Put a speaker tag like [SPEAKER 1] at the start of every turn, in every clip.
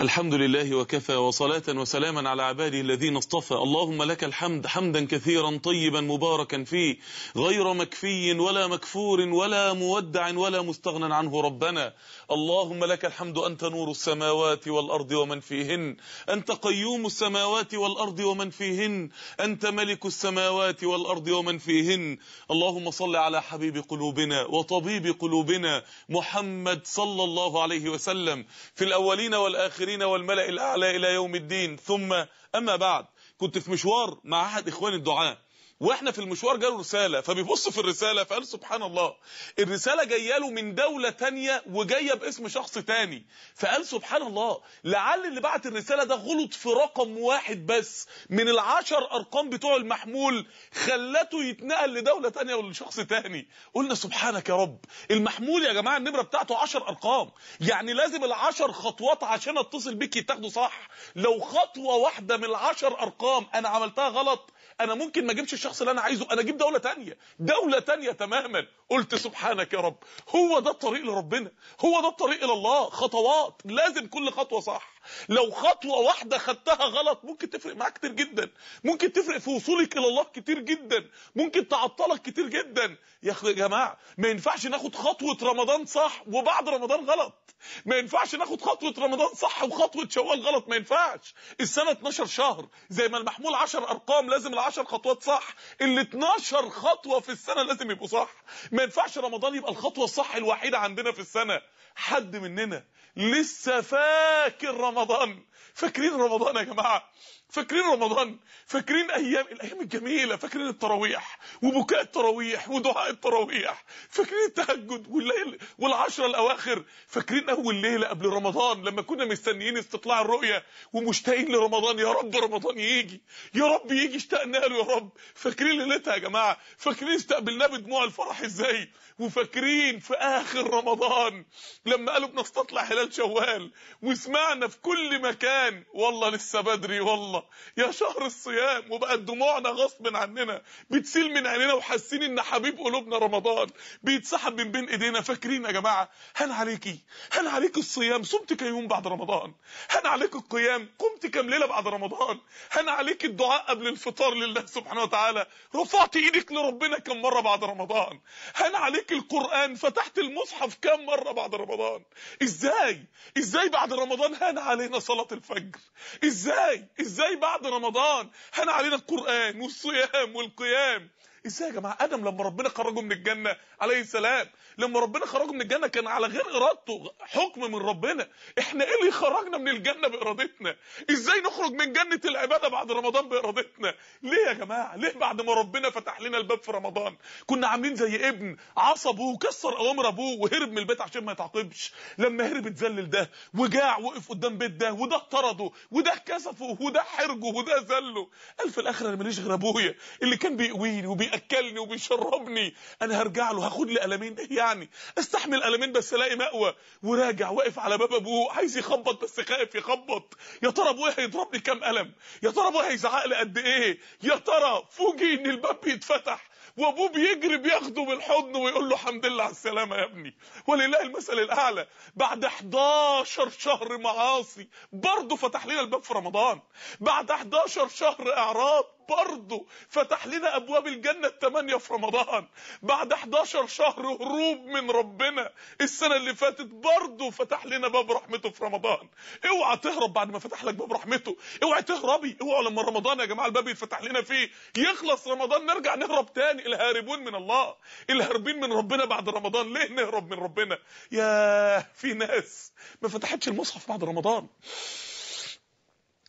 [SPEAKER 1] الحمد لله وكفى وصلاة وسلاما على عباده الذين اصطفى اللهم لك الحمد حمدا كثيرا طيبا مباركا فيه غير مكفي ولا مكفور ولا مودع ولا مستغنى عنه ربنا اللهم لك الحمد أنت نور السماوات والأرض ومن فيهن أنت قيوم السماوات والأرض ومن فيهن أنت ملك السماوات والأرض ومن فيهن اللهم صل على حبيب قلوبنا وطبيب قلوبنا محمد صلى الله عليه وسلم في الأولين والآخرين المسافرين والملأ الأعلى إلى يوم الدين ثم أما بعد كنت في مشوار مع أحد إخواني الدعاة واحنا في المشوار جاله رساله فبيبص في الرساله فقال سبحان الله الرساله جايه له من دوله تانية وجايه باسم شخص تاني فقال سبحان الله لعل اللي بعت الرساله ده غلط في رقم واحد بس من العشر ارقام بتوع المحمول خلته يتنقل لدوله تانية ولشخص تاني قلنا سبحانك يا رب المحمول يا جماعه النمره بتاعته 10 ارقام يعني لازم العشر خطوات عشان اتصل بيك يتاخدوا صح لو خطوه واحده من العشر ارقام انا عملتها غلط انا ممكن ما اجيبش الشخص اللي انا عايزه انا اجيب دوله تانية دوله تانية تماما قلت سبحانك يا رب هو ده الطريق لربنا هو ده الطريق الى الله خطوات لازم كل خطوه صح لو خطوه واحده خدتها غلط ممكن تفرق معاك كتير جدا ممكن تفرق في وصولك الى الله كتير جدا ممكن تعطلك كتير جدا يا جماعه ما ينفعش ناخد خطوه رمضان صح وبعد رمضان غلط ما ينفعش ناخد خطوه رمضان صح وخطوه شوال غلط ما ينفعش السنه 12 شهر زي ما المحمول 10 ارقام لازم ال10 خطوات صح ال 12 خطوه في السنه لازم يبقوا صح ما ينفعش رمضان يبقى الخطوه الصح الوحيده عندنا في السنه حد مننا لسه فاكر رمضان فاكرين رمضان يا جماعه فاكرين رمضان فاكرين ايام الايام الجميله فاكرين التراويح وبكاء التراويح ودعاء التراويح فاكرين التهجد والليل والعشره الاواخر فاكرين اول ليله قبل رمضان لما كنا مستنيين استطلاع الرؤيه ومشتاقين لرمضان يا رب رمضان يجي يا رب يجي اشتقنا له يا رب فاكرين ليلتها يا جماعه فاكرين استقبلناه بدموع الفرح ازاي وفاكرين في اخر رمضان لما قالوا بنستطلع هلال شوال وسمعنا في كل مكان الان والله لسه بدري والله يا شهر الصيام وبقت دموعنا غصب عننا بتسيل من عينينا وحاسين ان حبيب قلوبنا رمضان بيتسحب من بين ايدينا فاكرين يا جماعه هان عليكي هان عليك الصيام صمت يوم بعد رمضان هان عليك القيام قمت كام ليله بعد رمضان هان عليك الدعاء قبل الفطار لله سبحانه وتعالى رفعت ايدك لربنا كم مره بعد رمضان هان عليك القران فتحت المصحف كم مره بعد رمضان ازاي ازاي بعد رمضان هان علينا صلاه الفجر الفجر ازاي ازاي بعد رمضان هنا علينا القران والصيام والقيام ازاي يا جماعه ادم لما ربنا خرجه من الجنه عليه السلام لما ربنا خرجه من الجنه كان على غير ارادته حكم من ربنا احنا ايه اللي خرجنا من الجنه بارادتنا ازاي نخرج من جنه العباده بعد رمضان بارادتنا ليه يا جماعه ليه بعد ما ربنا فتح لنا الباب في رمضان كنا عاملين زي ابن عصبه وكسر اوامر ابوه وهرب من البيت عشان ما يتعاقبش لما هرب اتذلل ده وجاع وقف قدام بيت ده وده طرده وده كسفه وده حرجه وده ذله قال في الاخر انا ماليش غير ابويا اللي كان بيقويني وبياكلني وبيشربني انا هرجع له هاخد لي قلمين ايه يعني استحمل ألمين بس الاقي مأوى وراجع واقف على باب ابوه عايز يخبط بس خايف يخبط يا ترى ابويا هيضربني كام قلم يا ترى ابويا هيزعق لي قد ايه يا ترى فوجئ ان الباب بيتفتح وابوه بيجري بياخده بالحضن ويقول له حمد لله على السلامه يا ابني ولله المثل الاعلى بعد 11 شهر معاصي برضه فتح لنا الباب في رمضان بعد 11 شهر اعراض برضه فتح لنا ابواب الجنه الثمانيه في رمضان بعد 11 شهر هروب من ربنا السنه اللي فاتت برضه فتح لنا باب رحمته في رمضان اوعى تهرب بعد ما فتح لك باب رحمته اوعى تهربي اوعى لما رمضان يا جماعه الباب يتفتح لنا فيه يخلص رمضان نرجع نهرب تاني الهاربون من الله الهاربين من ربنا بعد رمضان ليه نهرب من ربنا يا في ناس ما فتحتش المصحف بعد رمضان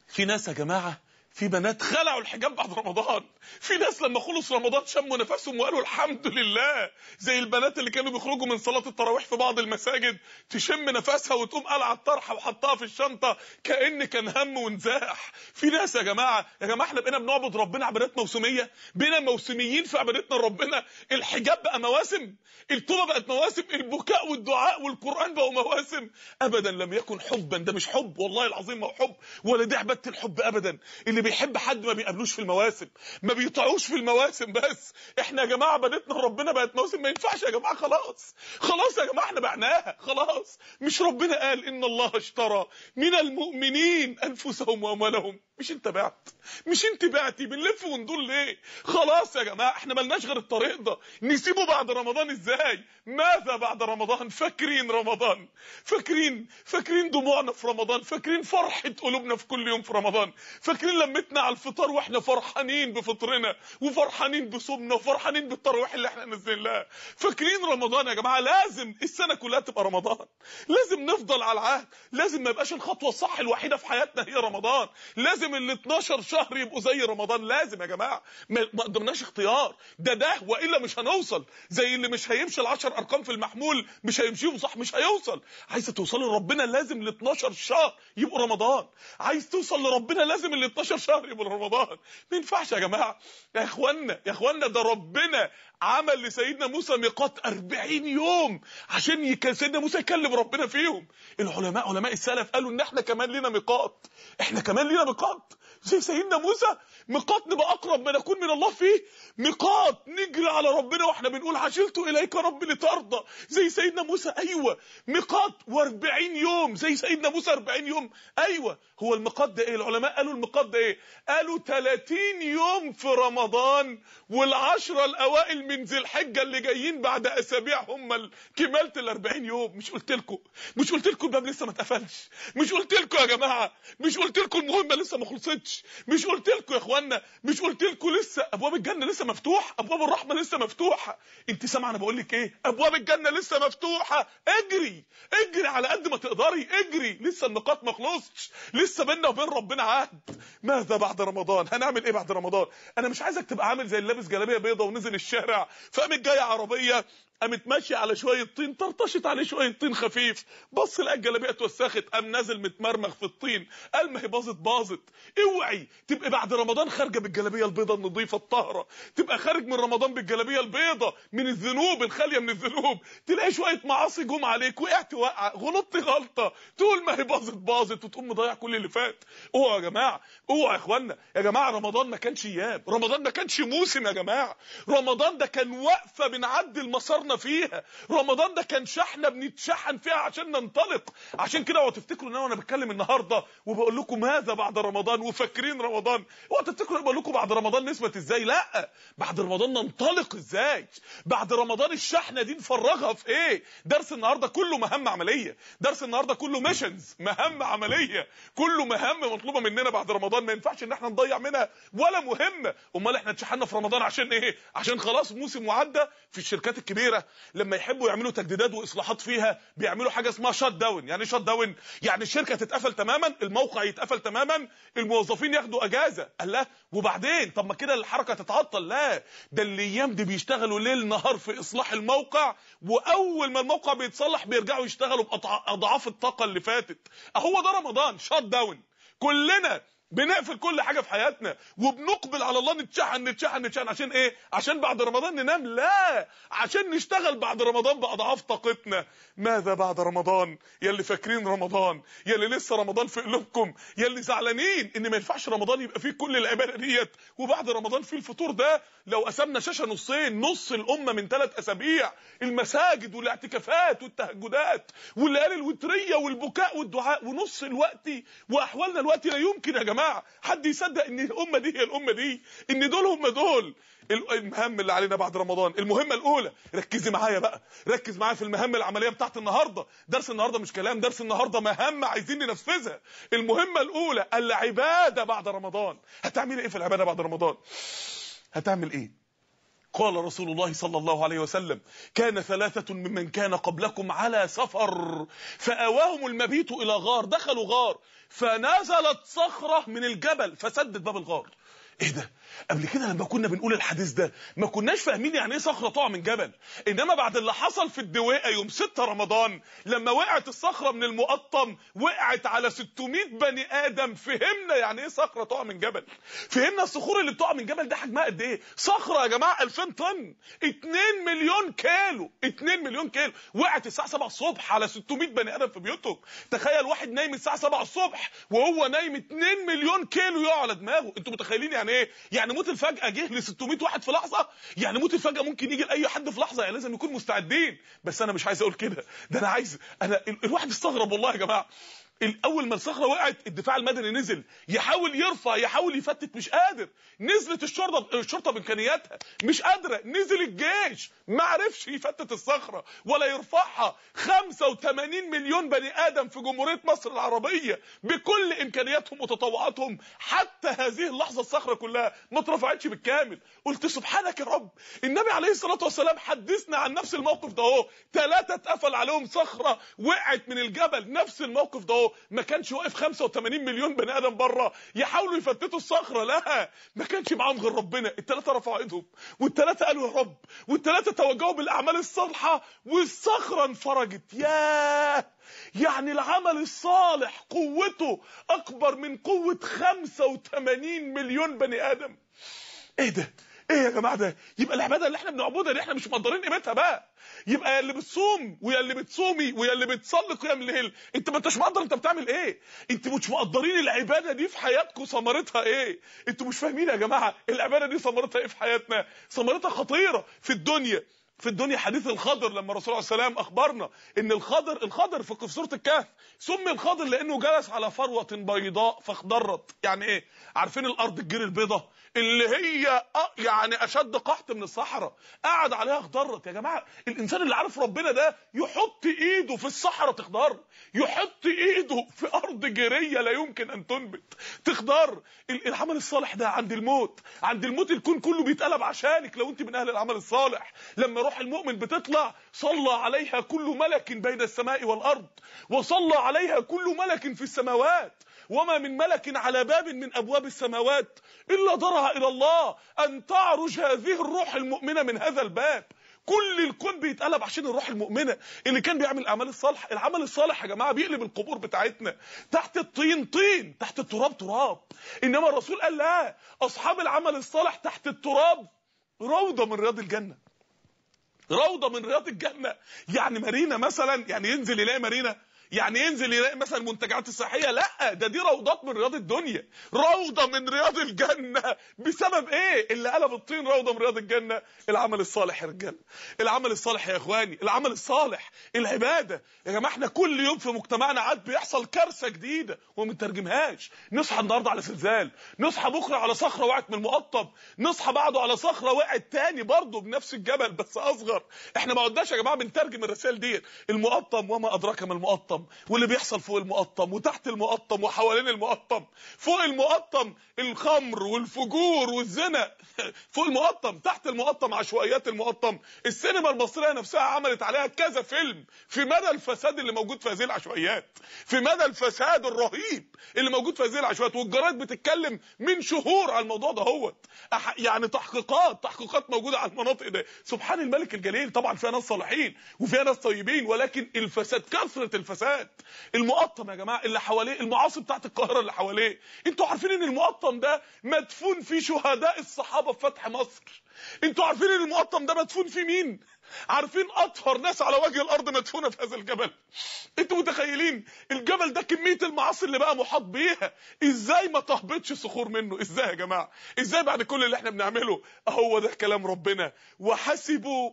[SPEAKER 1] في ناس يا جماعه في بنات خلعوا الحجاب بعد رمضان في ناس لما خلص رمضان شموا نفسهم وقالوا الحمد لله زي البنات اللي كانوا بيخرجوا من صلاه التراويح في بعض المساجد تشم نفسها وتقوم قالعه الطرحه وحطها في الشنطه كان كان هم ونزاح في ناس يا جماعه يا جماعه احنا بقينا بنعبد ربنا عبادات موسميه بقينا موسميين في عبادتنا لربنا الحجاب بقى مواسم الطوبه بقت مواسم البكاء والدعاء والقران بقوا مواسم ابدا لم يكن حبا ده مش حب والله العظيم ما هو حب ولا دي عباده الحب ابدا اللي بيحب حد ما بيقابلوش في المواسم ما بيطيعوش في المواسم بس احنا يا جماعه بنتنا لربنا بقت موسم ما ينفعش يا جماعه خلاص خلاص يا جماعه احنا بعناها خلاص مش ربنا قال ان الله اشترى من المؤمنين انفسهم واموالهم مش انت بعت مش انت بعتي بنلف وندور ليه خلاص يا جماعه احنا ملناش غير الطريق ده نسيبه بعد رمضان ازاي ماذا بعد رمضان فاكرين رمضان فاكرين فاكرين دموعنا في رمضان فاكرين فرحه قلوبنا في كل يوم في رمضان فاكرين لمتنا على الفطار واحنا فرحانين بفطرنا وفرحانين بصومنا وفرحانين بالتراويح اللي احنا نزلناها فاكرين رمضان يا جماعه لازم السنه كلها تبقى رمضان لازم نفضل على العهد لازم ما يبقاش الخطوه الصح الوحيده في حياتنا هي رمضان لازم لازم ال 12 شهر يبقوا زي رمضان لازم يا جماعه ما قدمناش اختيار ده ده والا مش هنوصل زي اللي مش هيمشي ال 10 ارقام في المحمول مش هيمشيهم صح مش هيوصل عايز توصل لربنا لازم ال 12 شهر يبقوا رمضان عايز توصل لربنا لازم ال 12 شهر يبقوا رمضان ما ينفعش يا جماعه يا اخوانا يا اخوانا ده ربنا عمل لسيدنا موسى ميقات 40 يوم عشان سيدنا موسى يكلم ربنا فيهم العلماء علماء السلف قالوا ان احنا كمان لينا ميقات احنا كمان لينا ميقات زي سيدنا موسى ميقات نبقى اقرب ما نكون من الله فيه ميقات نجري على ربنا واحنا بنقول عشلت اليك رب لترضى زي سيدنا موسى ايوه ميقات و40 يوم زي سيدنا موسى 40 يوم ايوه هو الميقات ده ايه العلماء قالوا الميقات ده ايه قالوا 30 يوم في رمضان والعشرة الاوائل من ذي الحجه اللي جايين بعد اسابيع هم كماله ال40 يوم مش قلت لكم مش قلت لكم الباب لسه ما اتقفلش مش قلت لكم يا جماعه مش قلت لكم المهمه لسه ما خلصتش قلتش مش قلت لكم يا اخوانا مش قلت لكم لسه ابواب الجنه لسه مفتوحه ابواب الرحمه لسه مفتوحه انت سامعه انا بقول لك ايه ابواب الجنه لسه مفتوحه اجري اجري على قد ما تقدري اجري لسه النقاط ما خلصتش لسه بينا وبين ربنا عهد ماذا بعد رمضان هنعمل ايه بعد رمضان انا مش عايزك تبقى عامل زي اللي لابس جلابيه بيضه ونزل الشارع فقامت جاي عربيه قامت ماشية على شوية طين طرطشت عليه شوية طين خفيف بص لقى الجلابية اتوسخت قام نازل متمرمغ في الطين قال ما هي باظت باظت اوعي تبقى بعد رمضان خارجة بالجلابية البيضة النظيفة الطاهرة تبقى خارج من رمضان بالجلابية البيضة من الذنوب الخالية من الذنوب تلاقي شوية معاصي جم عليك وقعت وقعة غلطت غلطة تقول ما هي باظت باظت وتقوم مضيع كل اللي فات اوعوا يا جماعة اوعوا يا اخوانا يا جماعة رمضان ما كانش اياب رمضان ما كانش موسم يا جماعة رمضان ده كان واقفه بنعدي المسار انتصرنا فيها رمضان ده كان شحنه بنتشحن فيها عشان ننطلق عشان كده هو تفتكروا ان انا وانا بتكلم النهارده وبقول لكم ماذا بعد رمضان وفاكرين رمضان هو تفتكروا بقول لكم بعد رمضان نثبت ازاي لا بعد رمضان ننطلق ازاي بعد رمضان الشحنه دي نفرغها في ايه درس النهارده كله مهام عمليه درس النهارده كله ميشنز مهام عمليه كله مهام مطلوبه مننا بعد رمضان ما ينفعش ان احنا نضيع منها ولا مهمه امال احنا اتشحنا في رمضان عشان ايه عشان خلاص موسم وعدى في الشركات الكبيره الفكره لما يحبوا يعملوا تجديدات واصلاحات فيها بيعملوا حاجه اسمها شات داون يعني شات داون يعني الشركه تتقفل تماما الموقع يتقفل تماما الموظفين ياخدوا اجازه قال لا وبعدين طب ما كده الحركه تتعطل لا ده الايام دي بيشتغلوا ليل نهار في اصلاح الموقع واول ما الموقع بيتصلح بيرجعوا يشتغلوا باضعاف الطاقه اللي فاتت اهو ده رمضان شات داون كلنا بنقفل كل حاجه في حياتنا وبنقبل على الله نتشحن نتشحن نتشحن عشان ايه عشان بعد رمضان ننام لا عشان نشتغل بعد رمضان باضعاف طاقتنا ماذا بعد رمضان يا اللي فاكرين رمضان يا اللي لسه رمضان في قلوبكم يا اللي زعلانين ان ما ينفعش رمضان يبقى فيه كل العباده ديت وبعد رمضان فيه الفطور ده لو قسمنا شاشه نصين نص الامه من ثلاث اسابيع المساجد والاعتكافات والتهجدات والليالي الوتريه والبكاء والدعاء ونص الوقت واحوالنا الوقت لا يمكن يا جماعه جماعه حد يصدق ان الامه دي هي الامه دي ان دول هم دول المهم اللي علينا بعد رمضان المهمه الاولى ركزي معايا بقى ركز معايا في المهام العمليه بتاعت النهارده درس النهارده مش كلام درس النهارده مهمه عايزين ننفذها المهمه الاولى العباده بعد رمضان هتعملي ايه في العباده بعد رمضان هتعمل ايه قال رسول الله صلى الله عليه وسلم كان ثلاثة ممن كان قبلكم على سفر فأواهم المبيت إلى غار دخلوا غار فنزلت صخرة من الجبل فسدت باب الغار ايه ده قبل كده لما كنا بنقول الحديث ده ما كناش فاهمين يعني ايه صخره تقع من جبل انما بعد اللي حصل في الدويقه يوم 6 رمضان لما وقعت الصخره من المقطم وقعت على 600 بني ادم فهمنا يعني ايه صخره تقع من جبل فهمنا الصخور اللي بتقع من جبل ده حجمها قد ايه صخره يا جماعه 2000 طن 2 مليون كيلو 2 مليون كيلو وقعت الساعه 7 الصبح على 600 بني ادم في بيوتهم تخيل واحد نايم الساعه 7 الصبح وهو نايم 2 مليون كيلو يقع على دماغه انتوا متخيلين يعني يعني ايه يعني موت الفجأة جه ل 600 واحد في لحظة يعني موت الفجأة ممكن يجي لاي حد في لحظة يعني لازم نكون مستعدين بس انا مش عايز اقول كده ده انا عايز انا الواحد استغرب والله يا جماعة الاول ما الصخره وقعت الدفاع المدني نزل يحاول يرفع يحاول يفتت مش قادر نزلت الشرطه الشرطه بامكانياتها مش قادره نزل الجيش ما عرفش يفتت الصخره ولا يرفعها 85 مليون بني ادم في جمهوريه مصر العربيه بكل امكانياتهم وتطوعاتهم حتى هذه اللحظه الصخره كلها ما اترفعتش بالكامل قلت سبحانك يا رب النبي عليه الصلاه والسلام حدثنا عن نفس الموقف ده اهو ثلاثه اتقفل عليهم صخره وقعت من الجبل نفس الموقف ده ما كانش واقف 85 مليون بني ادم بره يحاولوا يفتتوا الصخره لا ما كانش معاهم غير ربنا الثلاثه رفعوا ايدهم والثلاثه قالوا يا رب والثلاثه توجهوا بالاعمال الصالحه والصخره انفرجت ياه يعني العمل الصالح قوته اكبر من قوه 85 مليون بني ادم ايه ده ايه يا جماعه ده يبقى العباده اللي احنا بنعبدها اللي احنا مش مقدرين قيمتها بقى يبقى يا اللي بتصوم ويا اللي بتصومي ويا اللي بتصلي قيام ليل انت ما انتش مقدر انت بتعمل ايه انت مش مقدرين العباده دي في حياتكم ثمرتها ايه انتوا مش فاهمين يا جماعه العباده دي ثمرتها ايه في حياتنا ثمرتها خطيره في الدنيا في الدنيا حديث الخضر لما الرسول عليه السلام اخبرنا ان الخضر الخضر في سوره الكهف سمي الخضر لانه جلس على فروه بيضاء فاخضرت يعني ايه عارفين الارض الجير البيضاء اللي هي يعني اشد قحط من الصحراء قعد عليها اخضرت يا جماعه الانسان اللي عارف ربنا ده يحط ايده في الصحراء تخضر يحط ايده في ارض جيريه لا يمكن ان تنبت تخضر العمل الصالح ده عند الموت عند الموت الكون كله بيتقلب عشانك لو انت من اهل العمل الصالح لما روح المؤمن بتطلع صلى عليها كل ملك بين السماء والارض وصلى عليها كل ملك في السماوات وما من ملك على باب من ابواب السماوات الا درها الى الله ان تعرج هذه الروح المؤمنه من هذا الباب كل الكون بيتقلب عشان الروح المؤمنه اللي كان بيعمل الاعمال الصالحه العمل الصالح يا جماعه بيقلب القبور بتاعتنا تحت الطين طين تحت التراب تراب انما الرسول قال لا اصحاب العمل الصالح تحت التراب روضه من رياض الجنه روضه من رياض الجنه يعني مارينا مثلا يعني ينزل يلاقي مارينا يعني ينزل يلاقي مثلا المنتجعات الصحيه لا ده دي روضات من رياض الدنيا روضه من رياض الجنه بسبب ايه اللي قلب الطين روضه من رياض الجنه العمل الصالح يا رجاله العمل الصالح يا اخواني العمل الصالح العباده يا جماعه احنا كل يوم في مجتمعنا عاد بيحصل كارثه جديده وما بنترجمهاش نصحى النهارده على زلزال نصحى بكره على صخره وقعت من المقطم نصحى بعده على صخره وقعت تاني برضه بنفس الجبل بس اصغر احنا ما قلناش يا جماعه بنترجم الرسائل ديت المقطم وما ادراك ما المقطم المقطم واللي بيحصل فوق المقطم وتحت المقطم وحوالين المقطم فوق المقطم الخمر والفجور والزنا فوق المقطم تحت المقطم عشوائيات المقطم السينما المصريه نفسها عملت عليها كذا فيلم في مدى الفساد اللي موجود في هذه العشوائيات في مدى الفساد الرهيب اللي موجود في هذه العشوائيات والجرايد بتتكلم من شهور على الموضوع ده هوت يعني تحقيقات تحقيقات موجوده على المناطق دي سبحان الملك الجليل طبعا فيها ناس صالحين وفيها ناس طيبين ولكن الفساد كثره الفساد الفساد المقطم يا جماعه اللي حواليه المعاصي بتاعه القاهره اللي حواليه انتوا عارفين ان المقطم ده مدفون فيه شهداء الصحابه في فتح مصر انتوا عارفين ان المقطم ده مدفون فيه مين عارفين اطهر ناس على وجه الارض مدفونه في هذا الجبل انتوا متخيلين الجبل ده كميه المعاصي اللي بقى محاط بيها ازاي ما تهبطش صخور منه ازاي يا جماعه ازاي بعد كل اللي احنا بنعمله هو ده كلام ربنا وحسبوا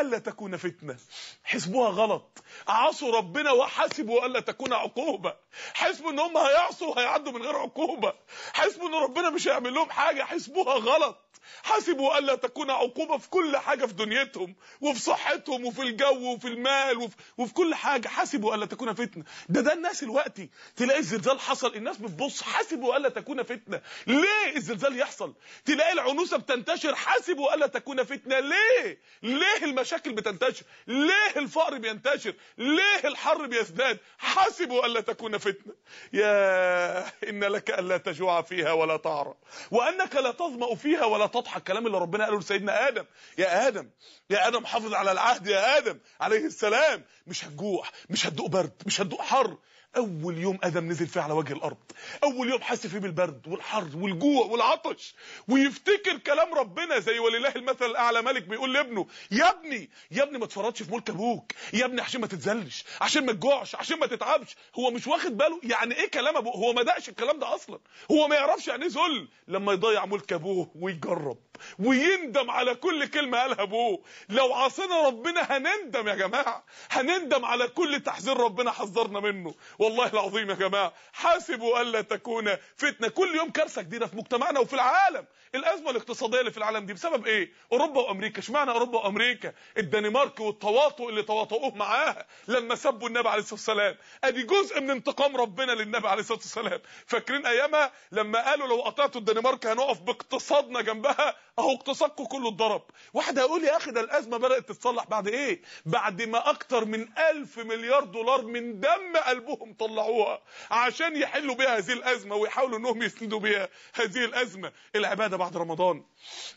[SPEAKER 1] الا تكون فتنه حسبوها غلط عصوا ربنا وحسبوا الا تكون عقوبه حسبوا ان هم هيعصوا هيعدوا من غير عقوبه حسبوا ان ربنا مش هيعمل لهم حاجه حسبوها غلط حسبوا الا تكون عقوبه في كل حاجه في دنيتهم وفي صحتهم وفي الجو وفي المال وفي, وفي كل حاجه حسبوا الا تكون فتنه ده ده الناس الوقتي تلاقي الزلزال حصل الناس بتبص حسبوا الا تكون فتنه ليه الزلزال يحصل تلاقي العنوسه بتنتشر حسبوا الا تكون فتنه ليه ليه المشاكل بتنتشر ليه الفقر بينتشر ليه الحر بيزداد حسبوا الا تكون فتنة الفتنة يا إن لك ألا تجوع فيها ولا تعرى وأنك لا تظمأ فيها ولا تضحك كلام اللي ربنا قاله لسيدنا آدم يا آدم يا آدم حافظ على العهد يا آدم عليه السلام مش هتجوع مش هتدوق برد مش هتدوق حر اول يوم ادم نزل فيه على وجه الارض اول يوم حس فيه بالبرد والحر والجوع والعطش ويفتكر كلام ربنا زي ولله المثل الاعلى ملك بيقول لابنه يا ابني يا ابني ما تفرطش في ملك ابوك يا ابني عشان ما تتذلش عشان ما تجوعش عشان ما تتعبش هو مش واخد باله يعني ايه كلام ابوه هو ما دقش الكلام ده اصلا هو ما يعرفش يعني ايه ذل لما يضيع ملك ابوه ويجرب ويندم على كل كلمه قالها ابوه لو عاصينا ربنا هنندم يا جماعه هنندم نندم على كل تحذير ربنا حذرنا منه والله العظيم يا جماعه حاسبوا الا تكون فتنه كل يوم كارثه جديده في مجتمعنا وفي العالم الازمه الاقتصاديه اللي في العالم دي بسبب ايه اوروبا وامريكا اشمعنى اوروبا وامريكا الدنمارك والتواطؤ اللي تواطؤوه معاها لما سبوا النبي عليه الصلاه والسلام ادي جزء من انتقام ربنا للنبي عليه الصلاه والسلام فاكرين ايامها لما قالوا لو قطعتوا الدنمارك هنقف باقتصادنا جنبها اهو اقتصادكم كله اتضرب واحد هيقول يا اخي ده الازمه بدات تتصلح بعد ايه بعد ما اكتر من ألف مليار دولار من دم قلبهم طلعوها عشان يحلوا بيها هذه الازمه ويحاولوا انهم يسندوا بيها هذه الازمه العباده بعد رمضان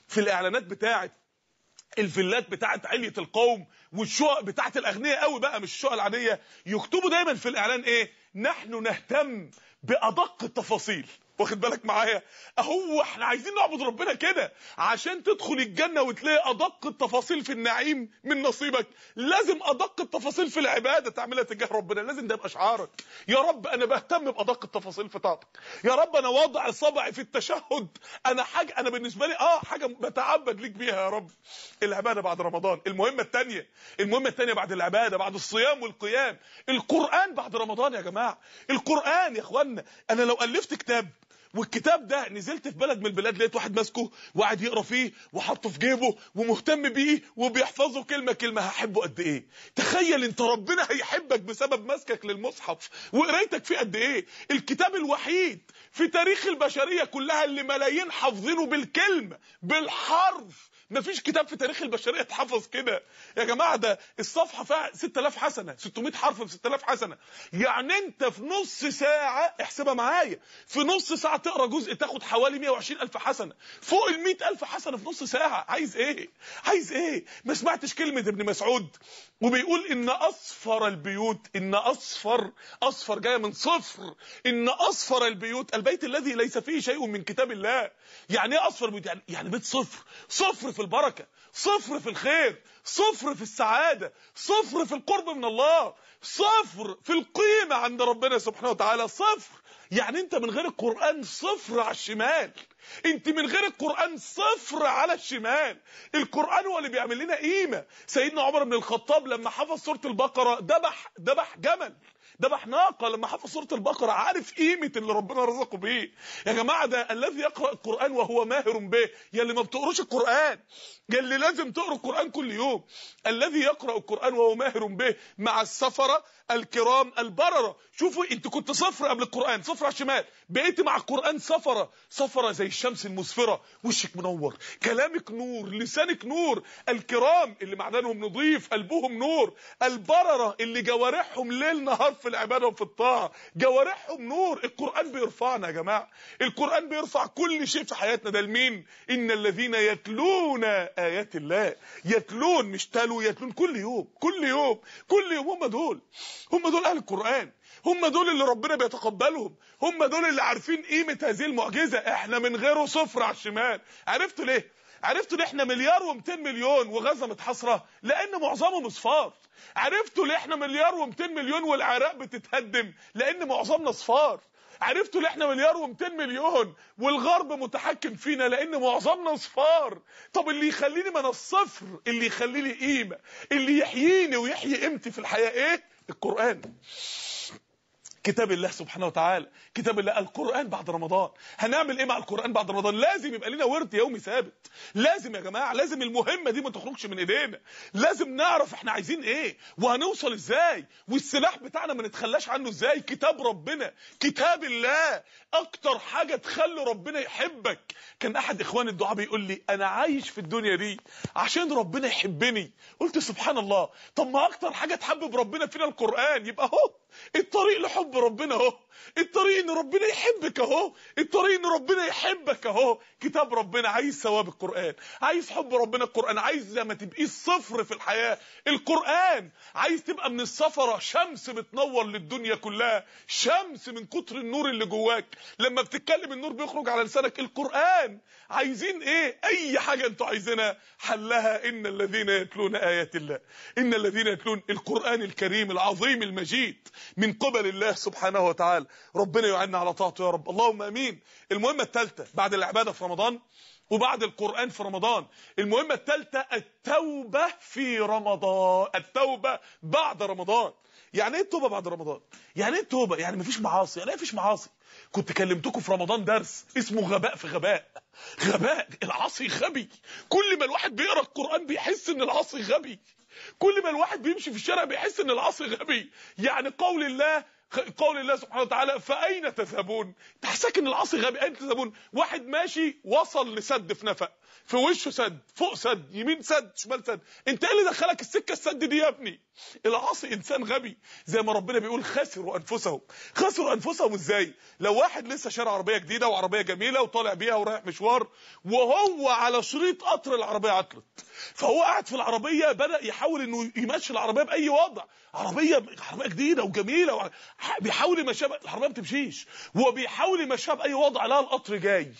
[SPEAKER 1] في الاعلانات بتاعه الفيلات بتاعه عليه القوم والشقق بتاعه الاغنياء قوي بقى مش الشقق العاديه يكتبوا دايما في الاعلان ايه نحن نهتم بادق التفاصيل واخد بالك معايا اهو احنا عايزين نعبد ربنا كده عشان تدخل الجنه وتلاقي ادق التفاصيل في النعيم من نصيبك لازم ادق التفاصيل في العباده تعملها تجاه ربنا لازم ده يبقى شعارك يا رب انا بهتم بادق التفاصيل في طاعتك يا رب انا واضع صبعي في التشهد انا حاجه انا بالنسبه لي اه حاجه بتعبد ليك بيها يا رب العباده بعد رمضان المهمه الثانيه المهمه الثانيه بعد العباده بعد الصيام والقيام القران بعد رمضان يا جماعه القران يا اخوانا انا لو الفت كتاب والكتاب ده نزلت في بلد من البلاد لقيت واحد ماسكه وقاعد يقرا فيه وحاطه في جيبه ومهتم بيه وبيحفظه كلمه كلمه هحبه قد ايه تخيل انت ربنا هيحبك بسبب ماسكك للمصحف وقرايتك فيه قد ايه الكتاب الوحيد في تاريخ البشريه كلها اللي ملايين حافظينه بالكلمه بالحرف مفيش كتاب في تاريخ البشريه اتحفظ كده يا جماعه ده الصفحه فيها 6000 حسنه 600 حرف ب 6000 حسنه يعني انت في نص ساعه احسبها معايا في نص ساعه تقرا جزء تاخد حوالي 120000 حسنه فوق ال 100000 حسنه في نص ساعه عايز ايه عايز ايه ما سمعتش كلمه ابن مسعود وبيقول ان اصفر البيوت ان اصفر اصفر جايه من صفر ان اصفر البيوت البيت الذي ليس فيه شيء من كتاب الله يعني ايه اصفر بيوت يعني, يعني بيت صفر صفر في البركه صفر في الخير صفر في السعاده صفر في القرب من الله صفر في القيمه عند ربنا سبحانه وتعالى صفر يعني انت من غير القرآن صفر على الشمال انت من غير القرآن صفر على الشمال القرآن هو اللي بيعمل لنا قيمة سيدنا عمر بن الخطاب لما حفظ سورة البقرة ذبح ذبح جمل ده بحناقه لما حفظ سوره البقره عارف قيمه اللي ربنا رزقه بيه يا جماعه ده الذي يقرا القران وهو ماهر به يا اللي ما بتقروش القران يا اللي لازم تقرا القران كل يوم الذي يقرا القران وهو ماهر به مع السفره الكرام البرره شوفوا انت كنت صفر قبل القران صفر على الشمال بقيت مع القران سفره سفره زي الشمس المسفره وشك منور كلامك نور لسانك نور الكرام اللي معدنهم نظيف قلبهم نور البرره اللي جوارحهم ليل نهار في العباده وفي الطاعه جوارحهم نور القران بيرفعنا يا جماعه القران بيرفع كل شيء في حياتنا ده لمين ان الذين يتلون ايات الله يتلون مش تلو يتلون كل يوم كل يوم كل يوم هم دول هم دول اهل القران هم دول اللي ربنا بيتقبلهم هم دول اللي عارفين قيمه هذه المعجزه احنا من غيره صفر على الشمال عرفتوا ليه عرفتوا ليه احنا مليار و200 مليون وغزه متحاصره لان معظمهم صفار عرفتوا ليه احنا مليار و200 مليون والعراق بتتهدم لان معظمنا صفار عرفتوا ليه احنا مليار و200 مليون والغرب متحكم فينا لان معظمنا صفار طب اللي يخليني من الصفر اللي يخليني قيمه اللي يحييني ويحيي قيمتي في الحياه ايه القران كتاب الله سبحانه وتعالى كتاب الله القرآن بعد رمضان هنعمل ايه مع القرآن بعد رمضان لازم يبقى لنا ورد يومي ثابت لازم يا جماعة لازم المهمة دي ما تخرجش من ايدينا لازم نعرف احنا عايزين ايه وهنوصل ازاي والسلاح بتاعنا ما نتخلاش عنه ازاي كتاب ربنا كتاب الله اكتر حاجة تخلي ربنا يحبك كان احد اخوان الدعاء بيقول لي انا عايش في الدنيا دي عشان ربنا يحبني قلت سبحان الله طب ما اكتر حاجة تحبب ربنا فينا القرآن يبقى هو الطريق لحب ربنا اهو الطريق ان ربنا يحبك اهو الطريق ان ربنا يحبك اهو كتاب ربنا عايز ثواب القران عايز حب ربنا القران عايز لما تبقي صفر في الحياه القران عايز تبقى من السفره شمس بتنور للدنيا كلها شمس من كتر النور اللي جواك لما بتتكلم النور بيخرج على لسانك القران عايزين ايه اي حاجه انتوا عايزينها حلها ان الذين يتلون ايات الله ان الذين يتلون القران الكريم العظيم المجيد من قبل الله سبحانه وتعالى ربنا يعيننا على طاعته يا رب اللهم امين المهمه الثالثه بعد العباده في رمضان وبعد القرآن في رمضان المهمة الثالثة التوبة في رمضان التوبة بعد رمضان يعني ايه التوبة بعد رمضان يعني ايه التوبة يعني مفيش معاصي يعني إيه مفيش معاصي كنت كلمتكم في رمضان درس اسمه غباء في غباء غباء العاصي غبي كل ما الواحد بيقرا القرآن بيحس ان العاصي غبي كل ما الواحد بيمشي في الشارع بيحس ان العصر غبي يعني قول الله قول الله سبحانه وتعالى فاين تذهبون تحسك ان العصر غبي اين تذهبون واحد ماشي وصل لسد في نفق في وشه سد فوق سد يمين سد شمال سد انت ايه اللي دخلك السكه السد دي يا ابني العاصي انسان غبي زي ما ربنا بيقول خسروا انفسهم خسروا انفسهم ازاي لو واحد لسه شاري عربيه جديده وعربيه جميله وطالع بيها ورايح مشوار وهو على شريط قطر العربيه عطلت فهو قاعد في العربيه بدا يحاول انه يمشي العربيه باي وضع عربيه عربيه جديده وجميله وع... بيحاول يمشيها العربيه ما بتمشيش وبيحاول يمشيها باي وضع لا القطر جاي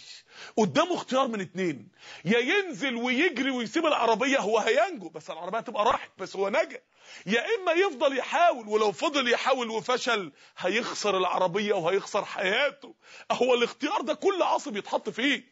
[SPEAKER 1] قدامه اختيار من اتنين يا ينزل ويجري ويسيب العربية هو هينجو بس العربية تبقى راحت بس هو نجا يا اما يفضل يحاول ولو فضل يحاول وفشل هيخسر العربية وهيخسر حياته هو الاختيار ده كل عاصي بيتحط فيه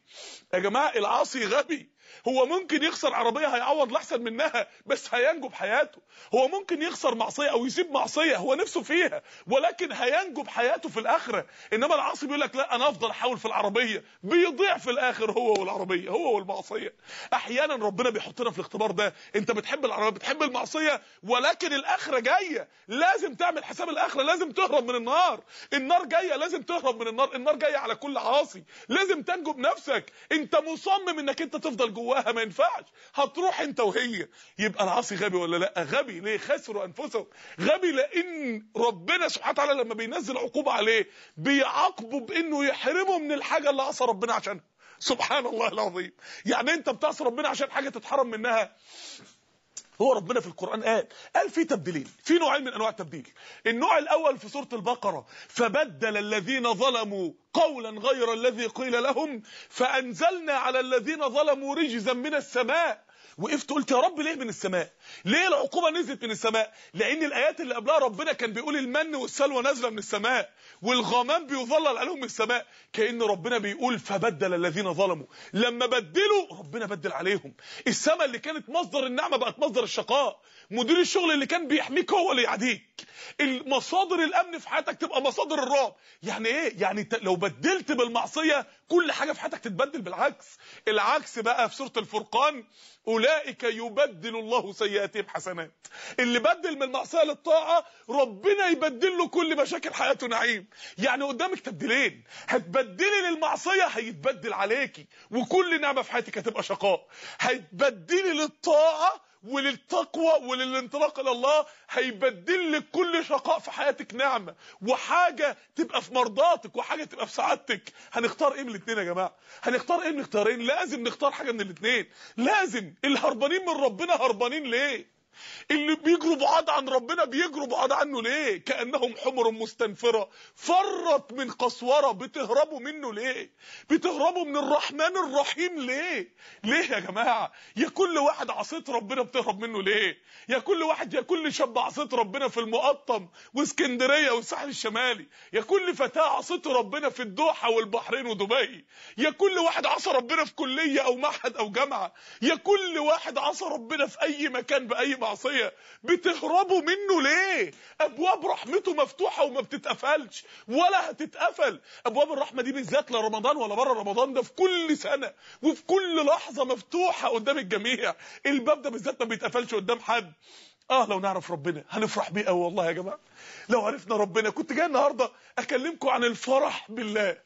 [SPEAKER 1] يا جماعة العاصي غبي هو ممكن يخسر عربيه هيعوض لاحسن منها بس هينجو بحياته هو ممكن يخسر معصيه او يسيب معصيه هو نفسه فيها ولكن هينجو بحياته في الاخره انما العاصي بيقول لك لا انا افضل احاول في العربيه بيضيع في الاخر هو والعربيه هو والمعصيه احيانا ربنا بيحطنا في الاختبار ده انت بتحب العربيه بتحب المعصيه ولكن الاخره جايه لازم تعمل حساب الاخره لازم تهرب من النار النار جايه لازم تهرب من النار النار جايه على كل عاصي لازم تنجو بنفسك انت مصمم انك انت تفضل جواها ما ينفعش هتروح انت وهي يبقى العاصي غبي ولا لا غبي ليه خسروا انفسهم غبي لان ربنا سبحانه وتعالى لما بينزل عقوبه عليه بيعاقبه بانه يحرمه من الحاجه اللي عصى ربنا عشانها سبحان الله العظيم يعني انت بتعصي ربنا عشان حاجه تتحرم منها هو ربنا في القرآن قال قال في تبديلين في نوعين من انواع التبديل النوع الاول في سوره البقره فبدل الذين ظلموا قولا غير الذي قيل لهم فانزلنا على الذين ظلموا رجزا من السماء وقفت قلت يا رب ليه من السماء ليه العقوبة نزلت من السماء لان الايات اللي قبلها ربنا كان بيقول المن والسلوى نازلة من السماء والغمام بيظلل عليهم من السماء كأن ربنا بيقول فبدل الذين ظلموا لما بدلوا ربنا بدل عليهم السماء اللي كانت مصدر النعمة بقت مصدر الشقاء مدير الشغل اللي كان بيحميك هو اللي يعديك المصادر الامن في حياتك تبقى مصادر الرعب يعني ايه يعني لو بدلت بالمعصية كل حاجة في حياتك تتبدل بالعكس العكس بقى في سورة الفرقان اولئك يبدل الله سيئات سيئاته بحسنات اللي بدل من المعصيه للطاعه ربنا يبدل له كل مشاكل حياته نعيم يعني قدامك تبديلين هتبدلي للمعصيه هيتبدل عليكي وكل نعمه في حياتك هتبقى شقاء هتبدلي للطاعه وللتقوى وللانطلاق الى الله هيبدل لك كل شقاء في حياتك نعمه وحاجه تبقى في مرضاتك وحاجه تبقى في سعادتك هنختار ايه من الاثنين يا جماعه هنختار ايه من الاختيارين لازم نختار حاجه من الاثنين لازم الهربانين من ربنا هربانين ليه اللي بيجروا بعاد عن ربنا بيجروا بعاد عنه ليه كانهم حمر مستنفره فرت من قسوره بتهربوا منه ليه بتهربوا من الرحمن الرحيم ليه ليه يا جماعه يا كل واحد عصيت ربنا بتهرب منه ليه يا كل واحد يا كل شاب عصيت ربنا في المقطم واسكندريه والساحل الشمالي يا كل فتاه عصيت ربنا في الدوحه والبحرين ودبي يا كل واحد عصى ربنا في كليه او معهد او جامعه يا كل واحد عصى ربنا في اي مكان باي معهد. المعصيه بتهربوا منه ليه ابواب رحمته مفتوحه وما بتتقفلش ولا هتتقفل ابواب الرحمه دي بالذات لرمضان ولا بره رمضان ده في كل سنه وفي كل لحظه مفتوحه قدام الجميع الباب ده بالذات ما بيتقفلش قدام حد اه لو نعرف ربنا هنفرح بيه قوي والله يا جماعه لو عرفنا ربنا كنت جاي النهارده اكلمكم عن الفرح بالله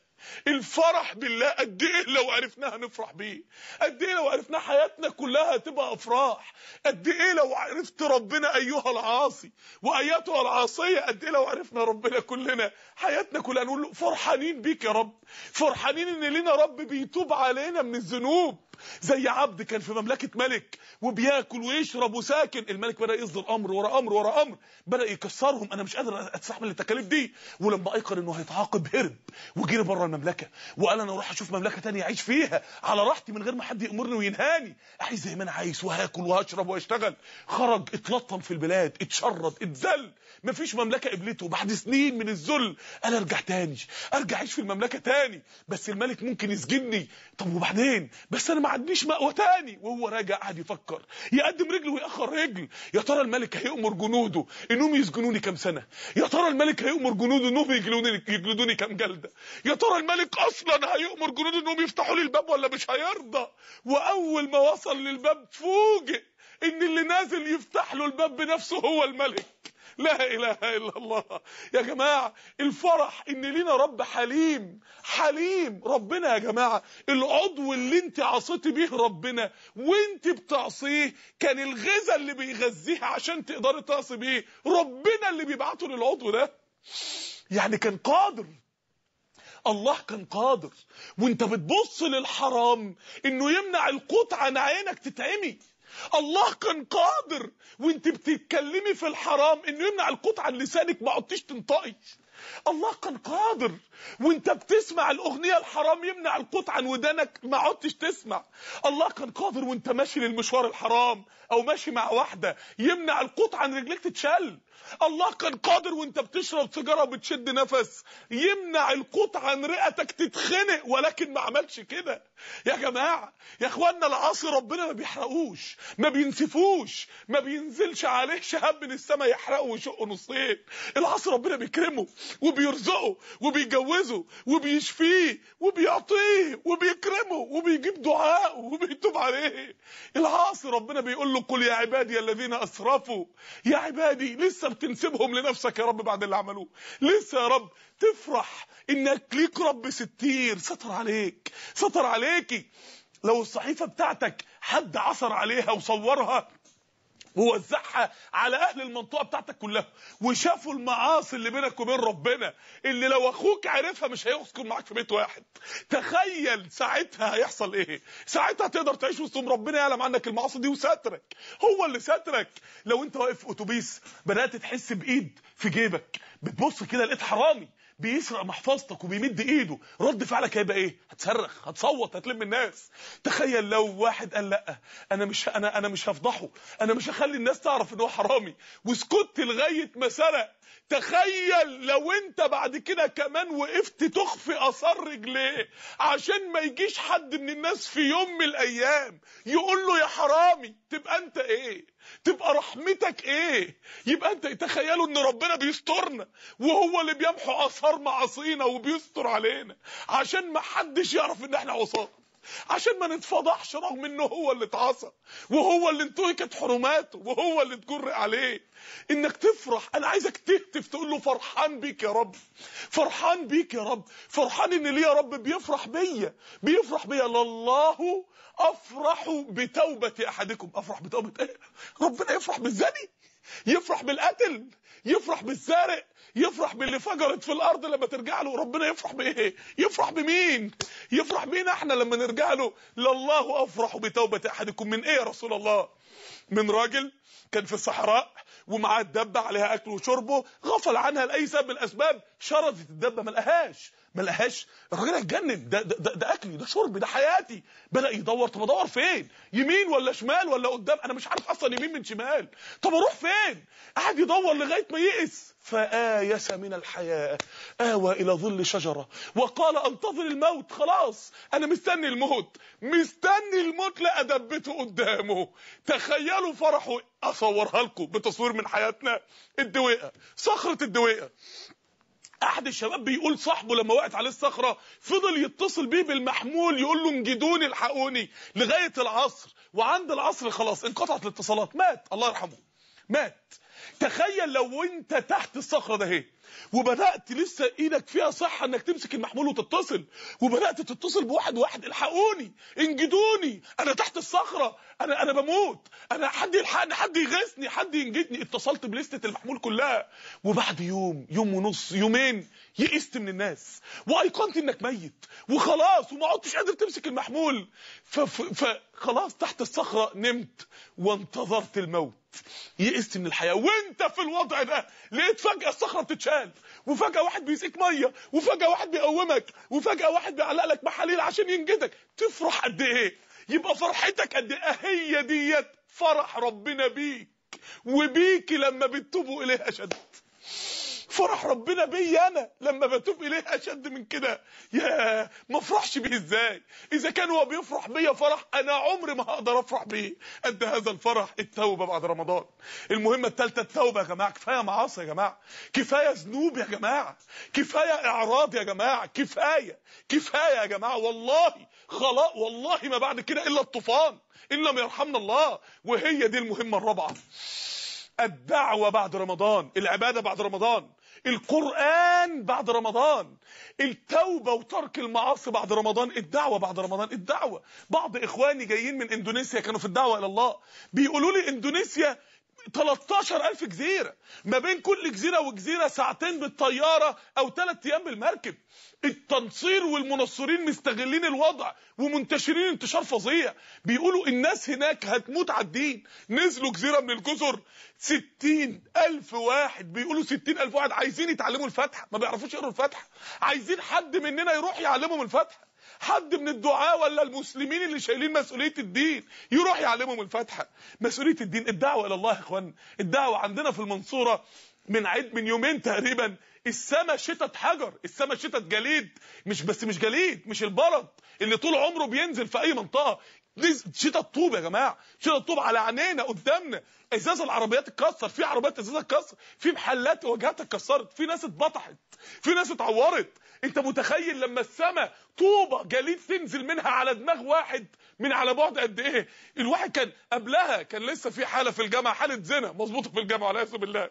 [SPEAKER 1] الفرح بالله قد ايه لو عرفناها نفرح بيه قد ايه لو عرفنا حياتنا كلها هتبقى افراح قد ايه لو عرفت ربنا ايها العاصي وايتها العاصيه قد ايه لو عرفنا ربنا كلنا حياتنا كلها نقول له فرحانين بيك يا رب فرحانين ان لنا رب بيتوب علينا من الذنوب زي عبد كان في مملكه ملك وبياكل ويشرب وساكن الملك بدا يصدر امر ورا امر ورا امر بدا يكسرهم انا مش قادر استحمل التكاليف دي ولما ايقن انه هيتعاقب هرب وجري بره المملكه وقال انا اروح اشوف مملكه تانية اعيش فيها على راحتي من غير ما حد يامرني وينهاني اعيش زي ما انا عايز وهاكل وهشرب واشتغل خرج اتلطم في البلاد اتشرد اتذل مفيش مملكه قبلته بعد سنين من الذل انا ارجع تاني ارجع اعيش في المملكه تاني بس الملك ممكن يسجنني طب وبعدين بس انا عنديش مأوى تاني وهو راجع قاعد يفكر يقدم رجل ويأخر رجل يا ترى الملك هيأمر جنوده انهم يسجنوني كام سنه يا ترى الملك هيأمر جنوده انهم يجلدوني يجلدوني كام جلده يا ترى الملك اصلا هيأمر جنوده انهم يفتحوا لي الباب ولا مش هيرضى واول ما وصل للباب فوجئ ان اللي نازل يفتح له الباب بنفسه هو الملك لا اله الا الله يا جماعه الفرح ان لينا رب حليم حليم ربنا يا جماعه العضو اللي انت عصيتي بيه ربنا وانت بتعصيه كان الغذاء اللي بيغذيها عشان تقدري تعصي بيه ربنا اللي بيبعته للعضو ده يعني كان قادر الله كان قادر وانت بتبص للحرام انه يمنع القوت عن عينك تتعمي الله كان قادر وانت بتتكلمي في الحرام انه يمنع القطعه عن لسانك ما قطيش تنطقي الله كان قادر وانت بتسمع الاغنيه الحرام يمنع القطع عن ودانك ما عدتش تسمع الله كان قادر وانت ماشي للمشوار الحرام او ماشي مع واحده يمنع القطع عن رجليك تتشل الله كان قادر وانت بتشرب سيجاره وبتشد نفس يمنع القطع عن رئتك تتخنق ولكن ما عملش كده يا جماعه يا اخوانا العاصي ربنا ما بيحرقوش ما بينسفوش ما بينزلش عليه شهاب من السماء يحرقه ويشقه نصين العاصي ربنا بيكرمه وبيرزقه وبيجوزه وبيجوزه وبيشفيه وبيعطيه وبيكرمه وبيجيب دعاءه وبيتوب عليه العاصي ربنا بيقول له قل يا عبادي الذين اسرفوا يا عبادي لسه بتنسبهم لنفسك يا رب بعد اللي عملوه لسه يا رب تفرح انك ليك رب ستير ستر عليك ستر عليكي لو الصحيفة بتاعتك حد عثر عليها وصورها ووزعها على اهل المنطقه بتاعتك كلها وشافوا المعاصي اللي بينك وبين ربنا اللي لو اخوك عرفها مش هيسكن معاك في بيت واحد تخيل ساعتها هيحصل ايه ساعتها تقدر تعيش وسط ربنا يعلم عنك المعاصي دي وسترك هو اللي سترك لو انت واقف في اتوبيس بدات تحس بايد في جيبك بتبص كده لقيت حرامي بيسرق محفظتك وبيمد ايده رد فعلك هيبقى ايه هتصرخ هتصوت هتلم الناس تخيل لو واحد قال لا انا مش انا انا مش هفضحه انا مش هخلي الناس تعرف ان هو حرامي وسكت لغايه ما سرق تخيل لو انت بعد كده كمان وقفت تخفي اثار رجليه عشان ما يجيش حد من الناس في يوم من الايام يقول له يا حرامي تبقى انت ايه تبقى رحمتك ايه يبقى انت تخيلوا ان ربنا بيسترنا وهو اللي بيمحو اثار معاصينا وبيستر علينا عشان ما حدش يعرف ان احنا عصاه عشان ما نتفضحش رغم انه هو اللي اتعصى وهو اللي انتهكت حرماته وهو اللي تجر عليه انك تفرح انا عايزك تهتف تقول له فرحان بيك يا رب فرحان بيك يا رب فرحان ان ليه يا رب بيفرح بيا بيفرح بيا لله افرح بتوبه احدكم افرح بتوبه ايه ربنا يفرح بالزني يفرح بالقتل يفرح بالسارق يفرح باللي فجرت في الارض لما ترجع له ربنا يفرح بايه يفرح بمين يفرح بينا احنا لما نرجع له لله افرح بتوبه احدكم من ايه يا رسول الله من راجل كان في الصحراء ومعاه الدبه عليها اكل وشربه غفل عنها لاي سبب من الاسباب شردت الدبه ما لقاهاش ما لقاهاش الراجل هيتجنن ده, ده, ده, ده اكلي ده شربي ده حياتي بدا يدور إيه؟ طب ادور فين يمين ولا شمال ولا قدام انا مش عارف اصلا يمين من شمال طب اروح فين قعد يدور لغايه ما يئس فآيس من الحياة آوى إلى ظل شجرة وقال أنتظر الموت خلاص أنا مستني الموت مستني الموت ادبته قدامه تخيلوا فرحه أصورها لكم بتصوير من حياتنا الدويقة صخرة الدويقة احد الشباب بيقول صاحبه لما وقعت عليه الصخره فضل يتصل بيه بالمحمول يقول له انجدوني الحقوني لغايه العصر وعند العصر خلاص انقطعت الاتصالات مات الله يرحمه مات تخيل لو انت تحت الصخره ده ايه وبدات لسه ايدك فيها صحه انك تمسك المحمول وتتصل وبدات تتصل بواحد واحد الحقوني انجدوني انا تحت الصخره انا انا بموت انا حد يلحقني حد يغيثني حد ينجدني اتصلت بلسته المحمول كلها وبعد يوم يوم ونص يومين يئست من الناس وايقنت انك ميت وخلاص وما عدتش قادر تمسك المحمول فخلاص تحت الصخره نمت وانتظرت الموت يئست من الحياه وانت في الوضع ده لقيت فجاه الصخره بتتشال القران وفجاه واحد بيسيك ميه وفجاه واحد بيقومك وفجاه واحد بيعلق لك محاليل عشان ينجدك تفرح قد ايه يبقى فرحتك قد ايه هي ديت فرح ربنا بيك وبيك لما بتتوبوا اليه اشد فرح ربنا بي انا لما بتوب اليه اشد من كده يا ما افرحش بيه ازاي اذا كان هو بيفرح بيا فرح انا عمري ما هقدر افرح بيه قد هذا الفرح التوبه بعد رمضان المهمه الثالثه التوبه يا جماعه كفايه معاصي يا جماعه كفايه ذنوب يا جماعه كفايه اعراض يا جماعه كفايه كفايه يا جماعه والله خلاص والله ما بعد كده الا الطوفان ان لم يرحمنا الله وهي دي المهمه الرابعه الدعوه بعد رمضان العباده بعد رمضان القرآن بعد رمضان التوبة وترك المعاصي بعد رمضان الدعوة بعد رمضان الدعوة بعض إخواني جايين من إندونيسيا كانوا في الدعوة إلى الله بيقولوا لي إندونيسيا 13000 جزيره ما بين كل جزيره وجزيره ساعتين بالطياره او ثلاث ايام بالمركب التنصير والمنصرين مستغلين الوضع ومنتشرين انتشار فظيع بيقولوا الناس هناك هتموت على الدين نزلوا جزيره من الجزر 60000 واحد بيقولوا 60000 واحد عايزين يتعلموا الفاتحه ما بيعرفوش يقروا الفاتحه عايزين حد مننا يروح يعلمهم الفاتحه حد من الدعاه ولا المسلمين اللي شايلين مسؤوليه الدين يروح يعلمهم الفاتحه مسؤوليه الدين الدعوه الى الله يا اخوان الدعوه عندنا في المنصوره من عيد من يومين تقريبا السماء شتت حجر السماء شتت جليد مش بس مش جليد مش البرد اللي طول عمره بينزل في اي منطقه شتا الطوب يا جماعه شتا الطوب على عينينا قدامنا ازاز العربيات اتكسر في عربيات ازازها اتكسر في محلات واجهتها اتكسرت في ناس اتبطحت في ناس اتعورت انت متخيل لما السماء طوبه جليد تنزل منها على دماغ واحد من على بعد قد ايه الواحد كان قبلها كان لسه في حاله في الجامعه حاله زنا مظبوطه في الجامعه يسب بالله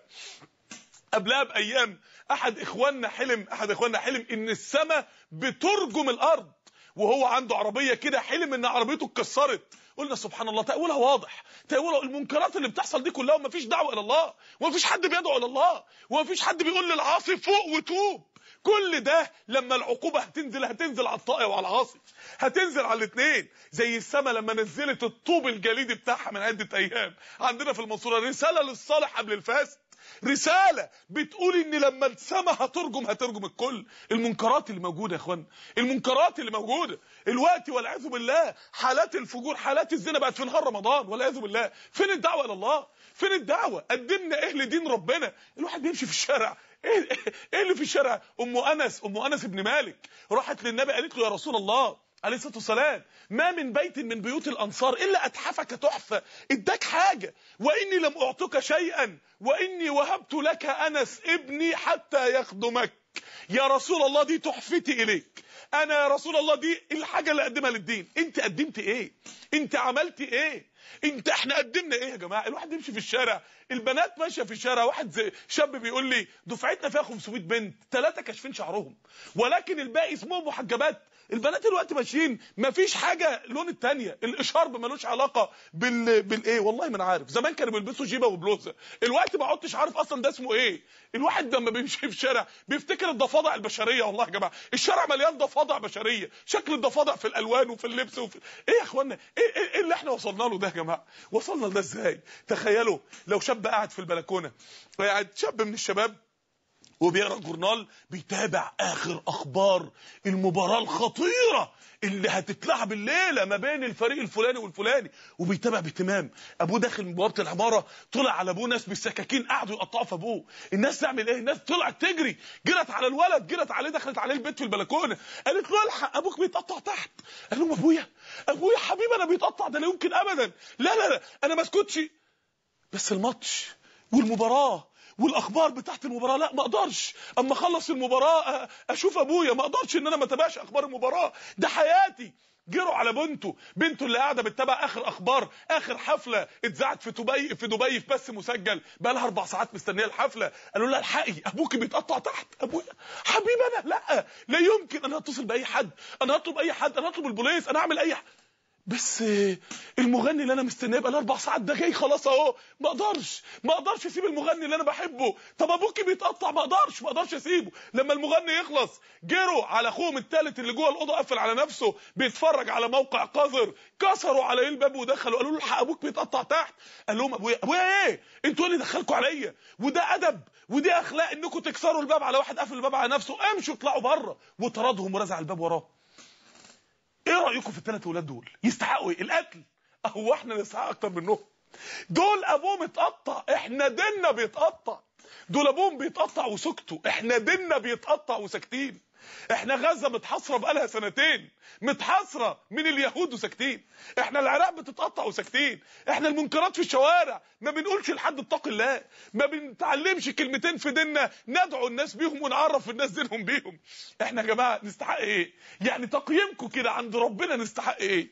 [SPEAKER 1] قبلها بايام احد اخواننا حلم احد اخواننا حلم ان السماء بترجم الارض وهو عنده عربيه كده حلم ان عربيته اتكسرت قلنا سبحان الله تأويلها واضح تأويلها المنكرات اللي بتحصل دي كلها ومفيش دعوه الى الله ومفيش حد بيدعو الى الله ومفيش حد بيقول للعاصي فوق وتوب كل ده لما العقوبة هتنزل هتنزل على الطائع وعلى العاصي هتنزل على الاثنين زي السماء لما نزلت الطوب الجليدي بتاعها من عدة ايام عندنا في المنصورة رسالة للصالح قبل الفاسد رسالة بتقول ان لما السما هترجم هترجم الكل المنكرات اللي موجودة يا اخوان المنكرات اللي موجودة الوقت والعياذ بالله حالات الفجور حالات الزنا بقت في نهار رمضان والعياذ بالله فين الدعوة الى الله فين الدعوة قدمنا ايه لدين ربنا الواحد بيمشي في الشارع ايه, إيه اللي في الشارع ام انس ام انس ابن مالك راحت للنبي قالت له يا رسول الله عليه الصلاه والسلام ما من بيت من بيوت الانصار الا اتحفك تحفه اداك حاجه واني لم اعطك شيئا واني وهبت لك انس ابني حتى يخدمك يا رسول الله دي تحفتي اليك انا يا رسول الله دي الحاجه اللي اقدمها للدين انت قدمت ايه انت عملت ايه انت احنا قدمنا ايه يا جماعه الواحد يمشي في الشارع البنات ماشيه في الشارع واحد شاب بيقول لي دفعتنا فيها 500 بنت ثلاثه كاشفين شعرهم ولكن الباقي اسمهم محجبات البنات دلوقتي ماشيين مفيش حاجه لون الثانيه الاشارب ملوش علاقه بال بالايه والله ما انا عارف زمان كانوا بيلبسوا جيبه وبلوزه الوقت ما عدتش عارف اصلا ده اسمه ايه الواحد لما بيمشي في شارع بيفتكر الضفادع البشريه والله يا جماعه الشارع مليان ضفادع بشريه شكل الضفادع في الالوان وفي اللبس وفي ايه يا اخوانا ايه, إيه, إيه اللي احنا وصلنا له ده يا جماعه وصلنا لده ازاي تخيلوا لو شاب قاعد في البلكونه قاعد شاب من الشباب وبيقرا جورنال بيتابع اخر اخبار المباراه الخطيره اللي هتتلعب الليله ما بين الفريق الفلاني والفلاني وبيتابع باهتمام ابوه داخل من بوابه العماره طلع على ابوه ناس بالسكاكين قعدوا يقطعوا في ابوه الناس تعمل ايه الناس طلعت تجري جرت على الولد جرت عليه دخلت عليه البيت في البلكونه قالت له الحق ابوك بيتقطع تحت قال لهم ابويا ابويا حبيبي انا بيتقطع ده لا يمكن ابدا لا لا لا انا ما اسكتش بس الماتش والمباراه والاخبار بتاعت المباراه لا ما اقدرش اما اخلص المباراه اشوف ابويا ما اقدرش ان انا ما اتابعش اخبار المباراه ده حياتي جروا على بنته بنته اللي قاعده بتتابع اخر اخبار اخر حفله اتذاعت في دبي في دبي في بث مسجل بقى لها اربع ساعات مستنيه الحفله قالوا لها الحقي ابوكي بيتقطع تحت ابويا حبيبي انا لا لا يمكن انا هتصل باي حد انا هطلب اي حد انا هطلب البوليس انا هعمل اي حد بس آه، المغني اللي انا مستنيه بقى اربع ساعات ده جاي خلاص اهو ما اقدرش ما اقدرش اسيب المغني اللي انا بحبه طب ابوك بيتقطع ما اقدرش ما اقدرش اسيبه لما المغني يخلص جروا على اخوهم الثالث اللي جوه الاوضه قافل على نفسه بيتفرج على موقع قذر كسروا عليه إيه الباب ودخلوا قالوا له ابوك بيتقطع تحت قال لهم ابويا ابويا ايه انتوا إيه اللي دخلكوا عليا وده ادب ودي اخلاق انكم تكسروا الباب على واحد قافل الباب على نفسه امشوا اطلعوا بره وطردهم ورزع الباب وراه ايه رايكم في الثلاث اولاد دول يستحقوا ايه القتل هو احنا نستحق اكتر منهم دول ابوهم اتقطع احنا ديننا بيتقطع دول ابوهم بيتقطع وسكتوا احنا ديننا بيتقطع وساكتين احنا غزه متحاصره بقالها سنتين متحاصره من اليهود وساكتين احنا العراق بتتقطع وساكتين احنا المنكرات في الشوارع ما بنقولش لحد اتق الله ما بنتعلمش كلمتين في ديننا ندعو الناس بيهم ونعرف الناس دينهم بيهم احنا يا جماعه نستحق ايه يعني تقييمكم كده عند ربنا نستحق ايه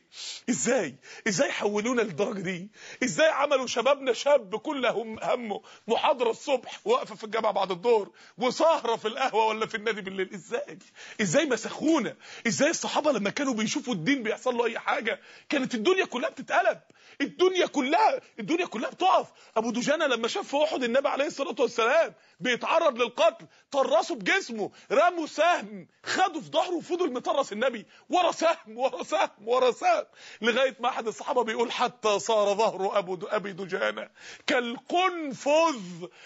[SPEAKER 1] ازاي ازاي حولونا للدرجه دي ازاي عملوا شبابنا شاب كل همه محاضره الصبح واقفه في الجامعه بعد الظهر وسهره في القهوه ولا في النادي بالليل ازاي اليد ازاي مسخونا ازاي الصحابه لما كانوا بيشوفوا الدين بيحصل له اي حاجه كانت الدنيا كلها بتتقلب الدنيا كلها الدنيا كلها بتقف ابو دجانه لما شاف في احد النبي عليه الصلاه والسلام بيتعرض للقتل طرسوا بجسمه رموا سهم خدوا في ظهره وفضل مطرس النبي ورا سهم ورا سهم ورا سهم لغايه ما احد الصحابه بيقول حتى صار ظهره ابو ابي دجانه كالقنفذ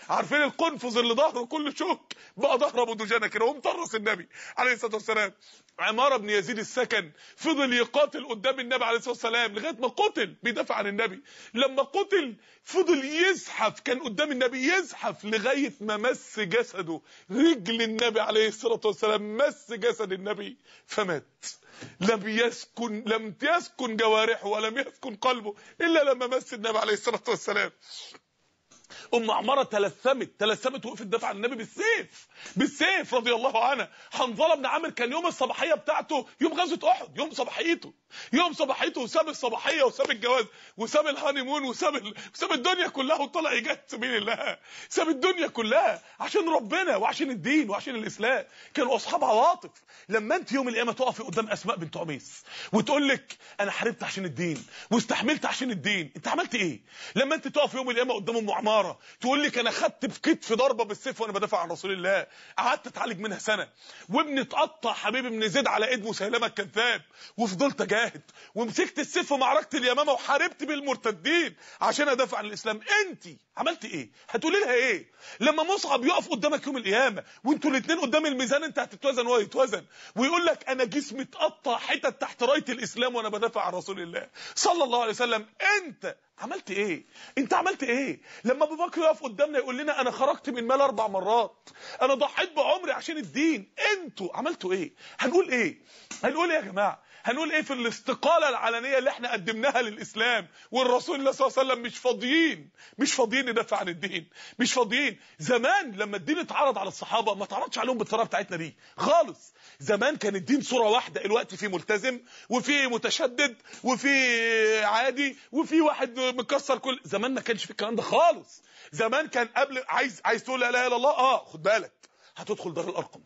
[SPEAKER 1] عارفين القنفذ اللي ظهره كل شوك بقى ظهر ابو دجانه كده ومطرس النبي عليه الصلاه والسلام عمار بن يزيد السكن فضل يقاتل قدام النبي عليه الصلاه والسلام لغايه ما قتل بيدافع عن النبي لما قتل فضل يزحف كان قدام النبي يزحف لغايه ما مس جسده رجل النبي عليه الصلاة والسلام مس جسد النبي فمات لم يسكن لم تسكن جوارحه ولم يسكن قلبه إلا لما مس النبي عليه الصلاة والسلام ام عماره تلثمت تلثمت وقفت دافعه عن النبي بالسيف بالسيف رضي الله عنها حنظله بن عامر كان يوم الصباحيه بتاعته يوم غزوه احد يوم صباحيته يوم صباحيته وساب الصباحيه وساب الجواز وساب الهانيمون وساب ال... وساب الدنيا كلها وطلع يجاهد سبيل الله ساب الدنيا كلها عشان ربنا وعشان الدين وعشان الاسلام كانوا اصحاب عواطف لما انت يوم القيامه تقفي قدام اسماء بنت عميس وتقول لك انا حاربت عشان الدين واستحملت عشان الدين انت عملت ايه لما انت تقف يوم القيامه قدام ام عماره تقول لك انا خدت بكتف ضربه بالسيف وانا بدافع عن رسول الله قعدت اتعالج منها سنه وابني اتقطع حبيبي ابن زيد على ايد مسيلمه الكذاب وفضلت اجاهد ومسكت السيف في معركه اليمامه وحاربت بالمرتدين عشان ادافع عن الاسلام انت عملت ايه هتقولي لها ايه لما مصعب يقف قدامك يوم القيامه وانتوا الاثنين قدام الميزان انت هتتوزن وهو يتوزن ويقول لك انا جسمي اتقطع حتت تحت رايه الاسلام وانا بدافع عن رسول الله صلى الله عليه وسلم انت عملت ايه انت عملت ايه لما ابو بكر يقف قدامنا يقول لنا انا خرجت من مال اربع مرات انا ضحيت بعمري عشان الدين انتوا عملتوا ايه هنقول ايه هنقول ايه يا جماعه هنقول ايه في الاستقاله العلنيه اللي احنا قدمناها للاسلام والرسول الله صلى الله عليه وسلم مش فاضيين مش فاضيين ندافع عن الدين مش فاضيين زمان لما الدين اتعرض على الصحابه ما اتعرضش عليهم بالطريقه بتاعتنا دي خالص زمان كان الدين صوره واحده الوقت فيه ملتزم وفي متشدد وفي عادي وفي واحد مكسر كل زمان ما كانش في الكلام ده خالص زمان كان قبل عايز عايز تقول لا اله الا الله اه خد بالك هتدخل دار الارقم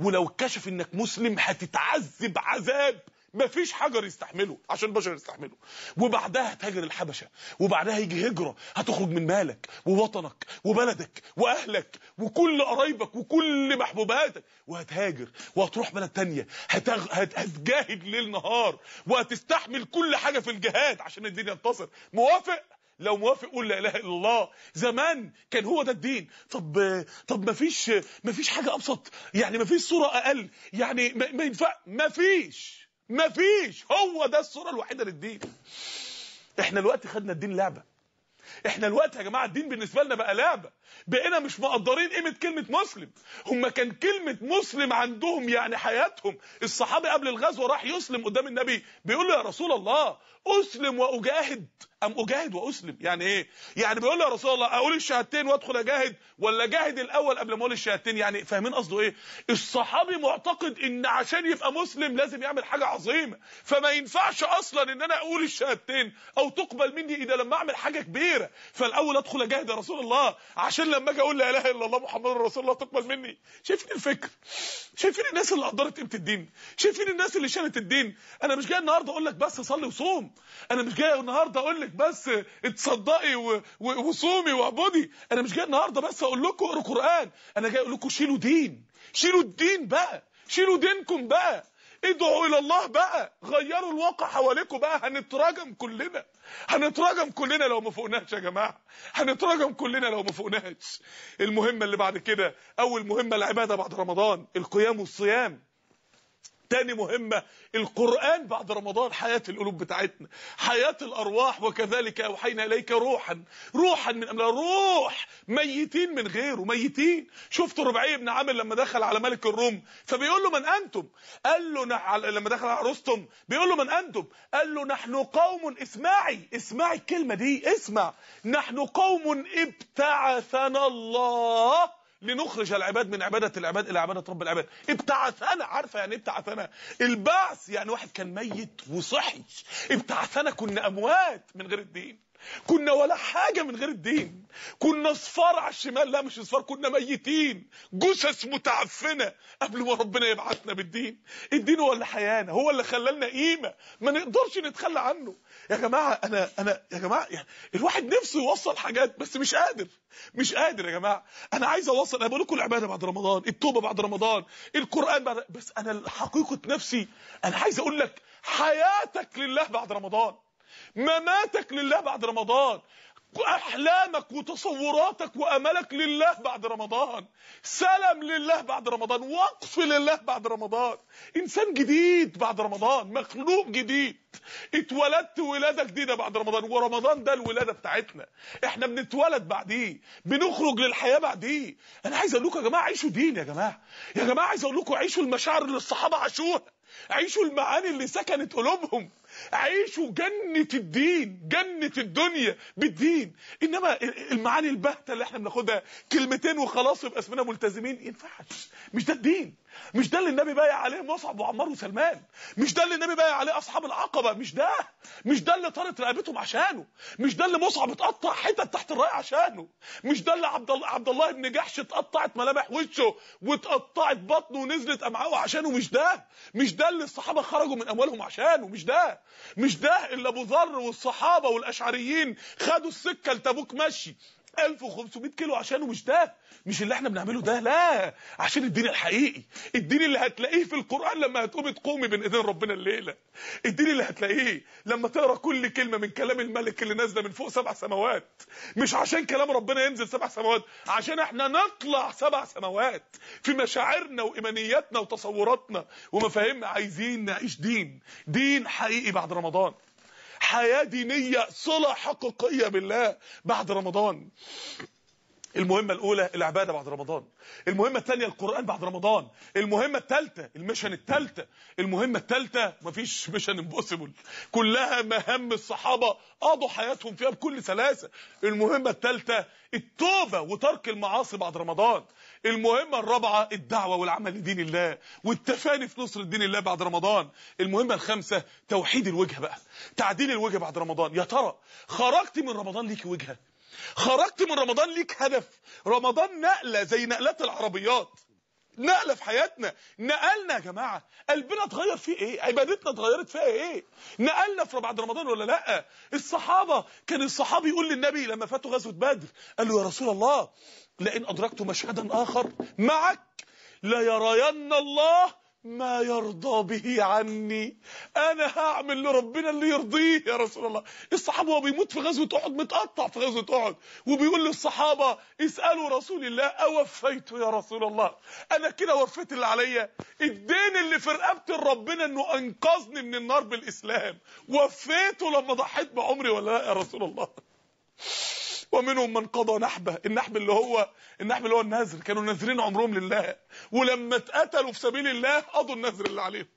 [SPEAKER 1] ولو كشف انك مسلم هتتعذب عذاب مفيش حجر يستحمله عشان البشر يستحمله وبعدها تهاجر الحبشه وبعدها يجي هجره هتخرج من مالك ووطنك وبلدك واهلك وكل قرايبك وكل محبوباتك وهتهاجر وهتروح بلد تانية هتغ... هت... هتجاهد ليل نهار وهتستحمل كل حاجه في الجهاد عشان الدين ينتصر موافق لو موافق قول لا اله الا الله زمان كان هو ده الدين طب طب ما فيش ما فيش حاجه ابسط يعني ما فيش صوره اقل يعني ما, ما ينفع ما فيش مفيش هو ده الصوره الوحيده للدين احنا الوقت خدنا الدين لعبه احنا الوقت يا جماعه الدين بالنسبه لنا بقى لعبه بقينا مش مقدرين قيمه كلمه مسلم هم كان كلمه مسلم عندهم يعني حياتهم الصحابي قبل الغزوه راح يسلم قدام النبي بيقول له يا رسول الله اسلم واجاهد ام اجاهد واسلم يعني ايه يعني بيقول له يا رسول الله اقول الشهادتين وادخل اجاهد ولا اجاهد الاول قبل ما اقول الشهادتين يعني فاهمين قصده ايه الصحابي معتقد ان عشان يبقى مسلم لازم يعمل حاجه عظيمه فما ينفعش اصلا ان انا اقول الشهادتين او تقبل مني اذا لما اعمل حاجه كبيره فالاول ادخل اجاهد يا رسول الله عشان لما اجي اقول لا اله الا الله محمد رسول الله تقبل مني شايفين الفكر شايفين الناس اللي قدرت قيمه الدين شايفين الناس اللي شالت الدين انا مش جاي النهارده اقول لك بس صلي وصوم انا مش جاي النهارده اقول لك بس اتصدقي وصومي واعبدي انا مش جاي النهارده بس اقول لكم اقروا قران انا جاي اقول لكم شيلوا دين شيلوا الدين بقى شيلوا دينكم بقى ادعوا الى الله بقى غيروا الواقع حواليكم بقى هنتراجم كلنا هنتراجم كلنا لو ما فوقناش يا جماعه هنتراجم كلنا لو ما فوقناش المهمه اللي بعد كده اول مهمه العباده بعد رمضان القيام والصيام تاني مهمة القرآن بعد رمضان حياة القلوب بتاعتنا حياة الأرواح وكذلك أوحينا إليك روحا روحا من أملا روح ميتين من غيره ميتين شفتوا ربعي بن عامر لما دخل على ملك الروم فبيقول له من أنتم قال له نح... لما دخل على رستم بيقول له من أنتم قال له نحن قوم اسمعي اسمعي الكلمة دي اسمع نحن قوم ابتعثنا الله لنخرج العباد من عبادة العباد إلى عبادة رب العباد ابتعثنا عارفة يعني إيه ابتعثنا البعث يعني واحد كان ميت وصحي ابتعثنا كنا أموات من غير الدين كنا ولا حاجة من غير الدين كنا صفار على الشمال لا مش صفار كنا ميتين جثث متعفنة قبل ما ربنا يبعثنا بالدين الدين هو اللي حيانا هو اللي خلالنا قيمة ما نقدرش نتخلى عنه يا جماعه انا انا يا جماعه يعني الواحد نفسه يوصل حاجات بس مش قادر مش قادر يا جماعه انا عايز اوصل انا بقول لكم العباده بعد رمضان التوبه بعد رمضان القران بعد بس انا حقيقه نفسي انا عايز اقول لك حياتك لله بعد رمضان مماتك لله بعد رمضان احلامك وتصوراتك واملك لله بعد رمضان سلام لله بعد رمضان وقف لله بعد رمضان انسان جديد بعد رمضان مخلوق جديد اتولدت ولاده جديده بعد رمضان ورمضان ده الولاده بتاعتنا احنا بنتولد بعديه بنخرج للحياه بعديه انا عايز اقول لكم يا جماعه عيشوا دين يا جماعه يا جماعه عايز اقول لكم عيشوا المشاعر اللي الصحابه عاشوها عيشوا المعاني اللي سكنت قلوبهم عيشوا جنة الدين جنة الدنيا بالدين انما المعاني البهتة اللي احنا بناخدها كلمتين وخلاص يبقى اسمنا ملتزمين ينفعش مش ده الدين مش ده اللي النبي بايع عليه مصعب وعمار وسلمان مش ده اللي النبي بايع عليه اصحاب العقبه مش ده مش ده اللي طارت رقبتهم عشانه مش ده اللي مصعب اتقطع حتت تحت الراي عشانه مش ده اللي عبد الله عبد الله بن جحش اتقطعت ملامح وشه واتقطعت بطنه ونزلت امعاؤه عشانه مش ده مش ده اللي الصحابه خرجوا من اموالهم عشانه مش ده مش ده اللي ابو ذر والصحابه والاشعريين خدوا السكه لتبوك مشي 1500 كيلو عشانه مش ده مش اللي احنا بنعمله ده لا عشان الدين الحقيقي الدين اللي هتلاقيه في القرآن لما هتقومي تقومي بين ايدين ربنا الليلة الدين اللي هتلاقيه لما تقرا كل كلمة من كلام الملك اللي نازلة من فوق سبع سماوات مش عشان كلام ربنا ينزل سبع سماوات عشان احنا نطلع سبع سماوات في مشاعرنا وإيمانياتنا وتصوراتنا ومفاهيمنا عايزين نعيش دين دين حقيقي بعد رمضان حياة دينية صلة حقيقية بالله بعد رمضان المهمة الأولى العبادة بعد رمضان المهمة الثانية القرآن بعد رمضان المهمة الثالثة المشن الثالثة المهمة الثالثة مفيش مشن امبوسيبل كلها مهام الصحابة قضوا حياتهم فيها بكل سلاسة المهمة الثالثة التوبة وترك المعاصي بعد رمضان المهمة الرابعة الدعوة والعمل لدين الله والتفاني في نصر الدين الله بعد رمضان المهمة الخامسة توحيد الوجهة بقى تعديل الوجهة بعد رمضان يا ترى خرجتي من رمضان ليكي وجهة خرجت من رمضان ليك هدف رمضان نقله زي نقلات العربيات نقله في حياتنا نقلنا يا جماعه قلبنا اتغير فيه ايه عبادتنا اتغيرت فيها ايه نقلنا في بعد رمضان ولا لا الصحابه كان الصحابي يقول للنبي لما فاتوا غزوه بدر قال له يا رسول الله لئن ادركت مشهدا اخر معك لا يرين الله ما يرضى به عني انا هعمل لربنا اللي يرضيه يا رسول الله الصحابه وهو بيموت في غزوه احد متقطع في غزوه احد وبيقول للصحابه اسالوا رسول الله اوفيت يا رسول الله انا كده وفيت اللي عليا الدين اللي في رقبتي لربنا انه انقذني من النار بالاسلام وفيته لما ضحيت بعمري ولا لا يا رسول الله ومنهم من قضى نحبه النحب اللي هو النحب اللي هو النذر كانوا ناذرين عمرهم لله ولما اتقتلوا في سبيل الله قضوا النذر اللي عليهم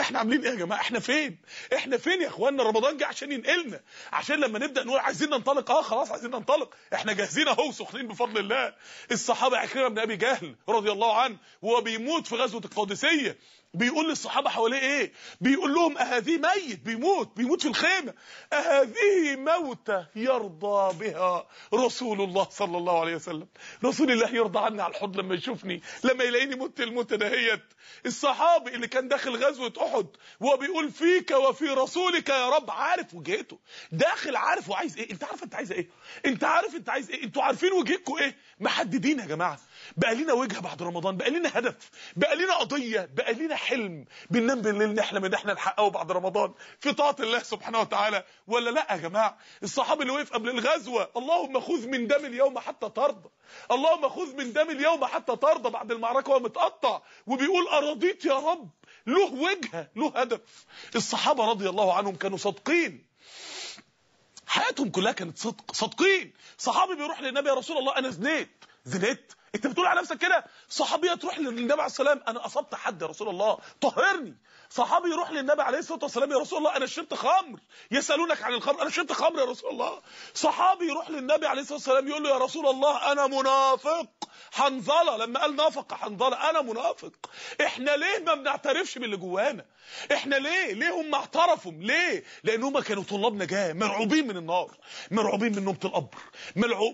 [SPEAKER 1] احنا عاملين ايه يا جماعه احنا فين احنا فين يا اخوانا رمضان جه عشان ينقلنا عشان لما نبدا نقول عايزين ننطلق اه خلاص عايزين ننطلق احنا جاهزين اهو سخنين بفضل الله الصحابه عكرمه بن ابي جهل رضي الله عنه وهو بيموت في غزوه القادسيه بيقول للصحابه حواليه ايه بيقول لهم اهذه ميت بيموت بيموت في الخيمه اهذه موتة يرضى بها رسول الله صلى الله عليه وسلم رسول الله يرضى عني على الحوض لما يشوفني لما يلاقيني مت الموتة دهيت الصحابي اللي كان داخل غزوه احد وهو بيقول فيك وفي رسولك يا رب عارف وجهته داخل عارف وعايز ايه انت عارف انت عايز ايه انت عارف انت عايز ايه انتوا عارفين وجهكم ايه محددين يا جماعه بقى لنا وجهه بعد رمضان بقى لنا هدف بقى لنا قضيه بقى لنا حلم بننام بالليل نحلم ان احنا نحققه بعد رمضان في طاعه الله سبحانه وتعالى ولا لا يا جماعه الصحابي اللي وقف قبل الغزوه اللهم خذ من دم اليوم حتى ترضى اللهم خذ من دم اليوم حتى ترضى بعد المعركه وهو متقطع وبيقول ارضيت يا رب له وجهه له هدف الصحابه رضي الله عنهم كانوا صادقين حياتهم كلها كانت صدق صادقين صحابي بيروح للنبي يا رسول الله انا زنيت زنيت انت بتقول على نفسك كده صحابيه تروح للنبي عليه السلام انا اصبت حد يا رسول الله طهرني صحابي يروح للنبي عليه الصلاه والسلام يا رسول الله انا شربت خمر يسالونك عن الخمر انا شربت خمر يا رسول الله صحابي يروح للنبي عليه الصلاه والسلام يقول له يا رسول الله انا منافق حنظله لما قال نافق حنظله انا منافق احنا ليه ما بنعترفش باللي جوانا احنا ليه ليه هم اعترفوا ليه لان هم كانوا طلاب نجاه مرعوبين من النار مرعوبين من نوبه القبر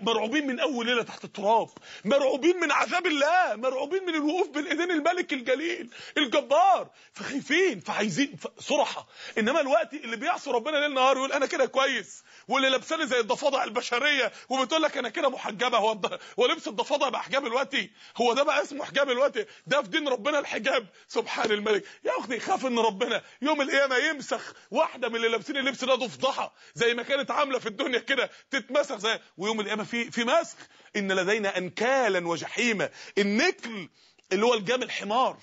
[SPEAKER 1] مرعوبين من اول ليله تحت التراب مرعوبين من عذاب الله مرعوبين من الوقوف بين ايدين الملك الجليل الجبار فخايفين عايزين فعايزين صراحه انما الوقت اللي بيعصي ربنا ليل نهار يقول انا كده كويس واللي لابساني زي الضفادع البشريه وبتقول لك انا كده محجبه هو هو لبس الضفادع بحجاب الوقتي هو ده بقى اسمه حجاب الوقتي ده في دين ربنا الحجاب سبحان الملك يا اختي خاف ان ربنا يوم القيامه يمسخ واحده من اللي لابسين اللبس ده ضفدعه زي ما كانت عامله في الدنيا كده تتمسخ زي ويوم القيامه في في مسخ ان لدينا انكالا وجحيما النكل اللي هو الجام الحمار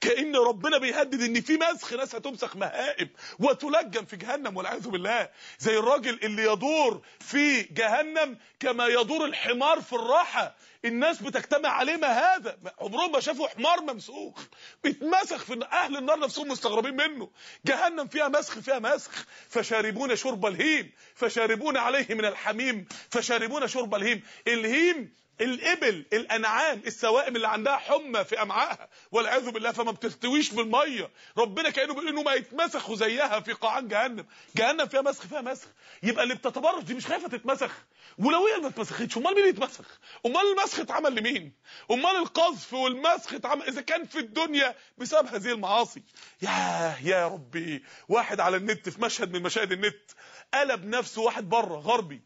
[SPEAKER 1] كأن ربنا بيهدد ان في مسخ ناس هتمسخ مهائب وتلجم في جهنم والعياذ بالله زي الراجل اللي يدور في جهنم كما يدور الحمار في الراحة الناس بتجتمع عليه ما هذا عمرهم ما شافوا حمار ممسوخ بيتمسخ في اهل النار نفسهم مستغربين منه جهنم فيها مسخ فيها مسخ فشاربون شرب الهيم فشاربون عليه من الحميم فشاربون شرب الهيم الهيم الابل الانعام السوائم اللي عندها حمى في امعائها والعياذ بالله فما بتستويش بالميه ربنا كانه بيقول انه ما يتمسخوا زيها في قاعان جهنم جهنم فيها مسخ فيها مسخ يبقى اللي بتتبرج دي مش خايفه تتمسخ ولو هي ما اتمسختش امال مين يتمسخ امال المسخ اتعمل لمين امال القذف والمسخ اتعمل اذا كان في الدنيا بسبب هذه المعاصي ياه يا ربي واحد على النت في مشهد من مشاهد النت قلب نفسه واحد بره غربي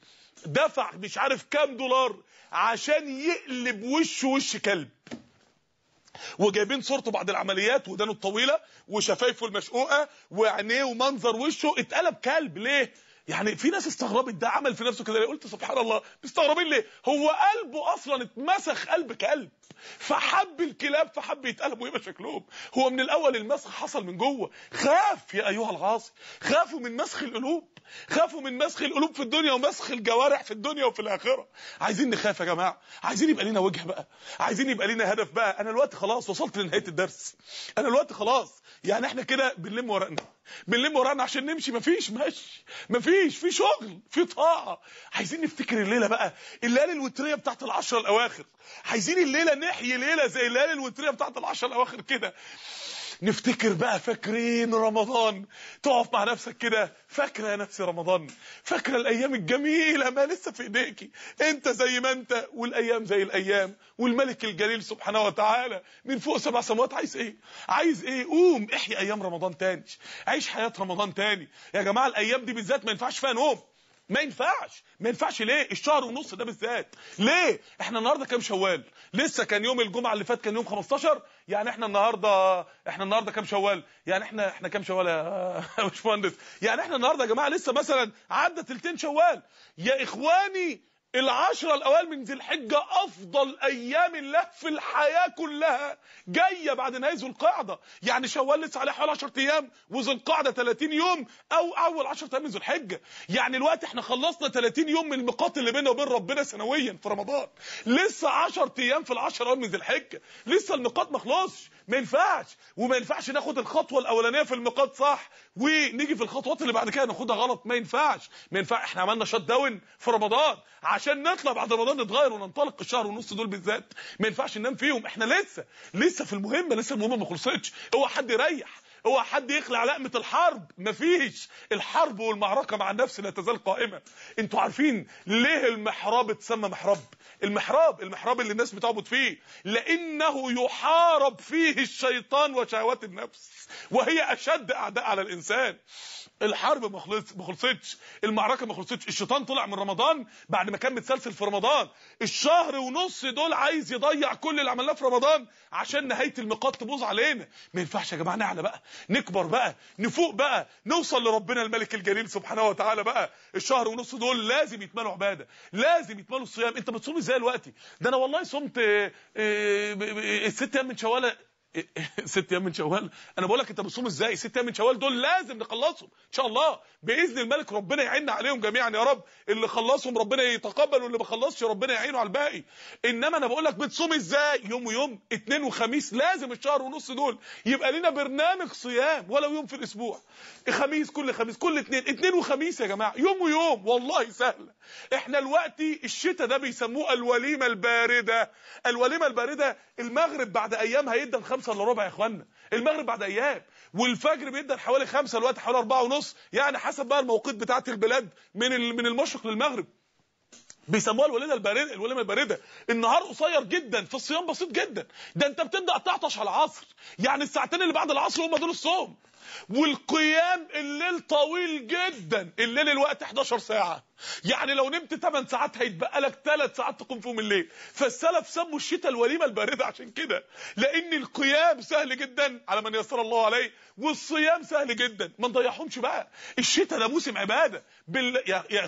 [SPEAKER 1] دفع مش عارف كام دولار عشان يقلب وشه وش كلب وجايبين صورته بعد العمليات ودانه الطويله وشفايفه المشقوقه وعينيه ومنظر وشه اتقلب كلب ليه يعني في ناس استغربت ده عمل في نفسه كده قلت سبحان الله مستغربين ليه هو قلبه اصلا اتمسخ قلب كلب فحب الكلاب فحب يتقلب ويبقى شكلهم هو من الاول المسخ حصل من جوه خاف يا ايها العاصي خافوا من مسخ القلوب خافوا من مسخ القلوب في الدنيا ومسخ الجوارح في الدنيا وفي الاخره عايزين نخاف يا جماعه عايزين يبقى لينا وجه بقى عايزين يبقى لينا هدف بقى انا الوقت خلاص وصلت لنهايه الدرس انا الوقت خلاص يعني احنا كده بنلم ورقنا بنلم ورقنا عشان نمشي مفيش مشي مفيش في شغل في طاعه عايزين نفتكر الليله بقى الليالي الوتريه بتاعت العشرة الاواخر عايزين الليله نحيي ليله زي الليالي الوتريه بتاعت العشرة الاواخر كده نفتكر بقى فاكرين رمضان تقف مع نفسك كده فاكره يا نفسي رمضان فاكره الايام الجميله ما لسه في ايديكي انت زي ما انت والايام زي الايام والملك الجليل سبحانه وتعالى من فوق سبع سماوات عايز ايه عايز ايه قوم احيي ايام رمضان تاني عيش حياه رمضان تاني يا جماعه الايام دي بالذات ما ينفعش فيها نوم ما ينفعش ما ينفعش ليه الشهر ونص ده بالذات ليه احنا النهارده كام شوال لسه كان يوم الجمعه اللي فات كان يوم 15 يعني احنا النهارده احنا النهارده كام شوال يعني احنا احنا كام شوال يا باشمهندس يعني احنا النهارده يا جماعه لسه مثلا عدى تلتين شوال يا اخواني العشرة الاوائل من ذي الحجة افضل ايام الله في الحياة كلها جاية بعد نهاية ذو القعدة يعني شوال لسه عليه حوالي 10 ايام وذو القعدة 30 يوم او اول 10 ايام من ذو الحجة يعني الوقت احنا خلصنا 30 يوم من الميقات اللي بيننا وبين ربنا سنويا في رمضان لسه 10 ايام في ال10 من ذي الحجة لسه الميقات ما خلصش ما ينفعش وما ينفعش ناخد الخطوه الاولانيه في الميقات صح ونيجي في الخطوات اللي بعد كده ناخدها غلط ما ينفعش ما ينفع احنا عملنا شت داون في رمضان عشان نطلع بعد رمضان نتغير وننطلق الشهر ونص دول بالذات ما ينفعش ننام فيهم احنا لسه لسه في المهمه لسه المهمه ما خلصتش اوعى حد يريح هو حد يخلع لقمه الحرب مفيش الحرب والمعركه مع النفس لا تزال قائمه انتوا عارفين ليه المحراب اتسمى محراب المحراب المحراب اللي الناس بتعبد فيه لانه يحارب فيه الشيطان وشهوات النفس وهي اشد اعداء على الانسان الحرب ما خلصتش ما خلصتش المعركه ما خلصتش الشيطان طلع من رمضان بعد ما كان متسلسل في رمضان الشهر ونص دول عايز يضيع كل اللي عملناه في رمضان عشان نهايه الميقات تبوظ علينا ما ينفعش يا جماعه نعلى بقى نكبر بقى نفوق بقى نوصل لربنا الملك الجليل سبحانه وتعالى بقى الشهر ونص دول لازم يتملوا عباده لازم يتملوا الصيام انت بتصوم ازاي دلوقتي ده انا والله صمت الست آه، آه، آه، ايام من شوال إيه، إيه، ست ايام من شوال انا بقول لك انت بتصوم ازاي ست ايام من شوال دول لازم نخلصهم ان شاء الله باذن الملك ربنا يعين عليهم جميعا يا رب اللي خلصهم ربنا يتقبل واللي ما خلصش ربنا يعينه على الباقي انما انا بقول لك بتصوم ازاي يوم ويوم اثنين وخميس لازم الشهر ونص دول يبقى لنا برنامج صيام ولو يوم في الاسبوع خميس كل خميس كل اثنين اثنين وخميس يا جماعه يوم ويوم والله سهله احنا دلوقتي الشتاء ده بيسموه الوليمه البارده الوليمه البارده المغرب بعد ايام هيدن خمسة الا ربع يا اخوانا المغرب بعد ايام والفجر بيبدا حوالي خمسة الوقت حوالي أربعة ونص يعني حسب بقى الموقيت بتاعه البلاد من من المشرق للمغرب بيسموها الوليمه البارده الوليمه البارده النهار قصير جدا في الصيام بسيط جدا ده انت بتبدا تعطش على العصر يعني الساعتين اللي بعد العصر هم دول الصوم والقيام الليل طويل جدا الليل الوقت 11 ساعة يعني لو نمت 8 ساعات هيتبقى لك 3 ساعات تقوم فيهم الليل فالسلف سموا الشتاء الوليمة الباردة عشان كده لان القيام سهل جدا على من يسر الله عليه والصيام سهل جدا ما نضيعهمش بقى الشتاء ده موسم عبادة بال... يا... يا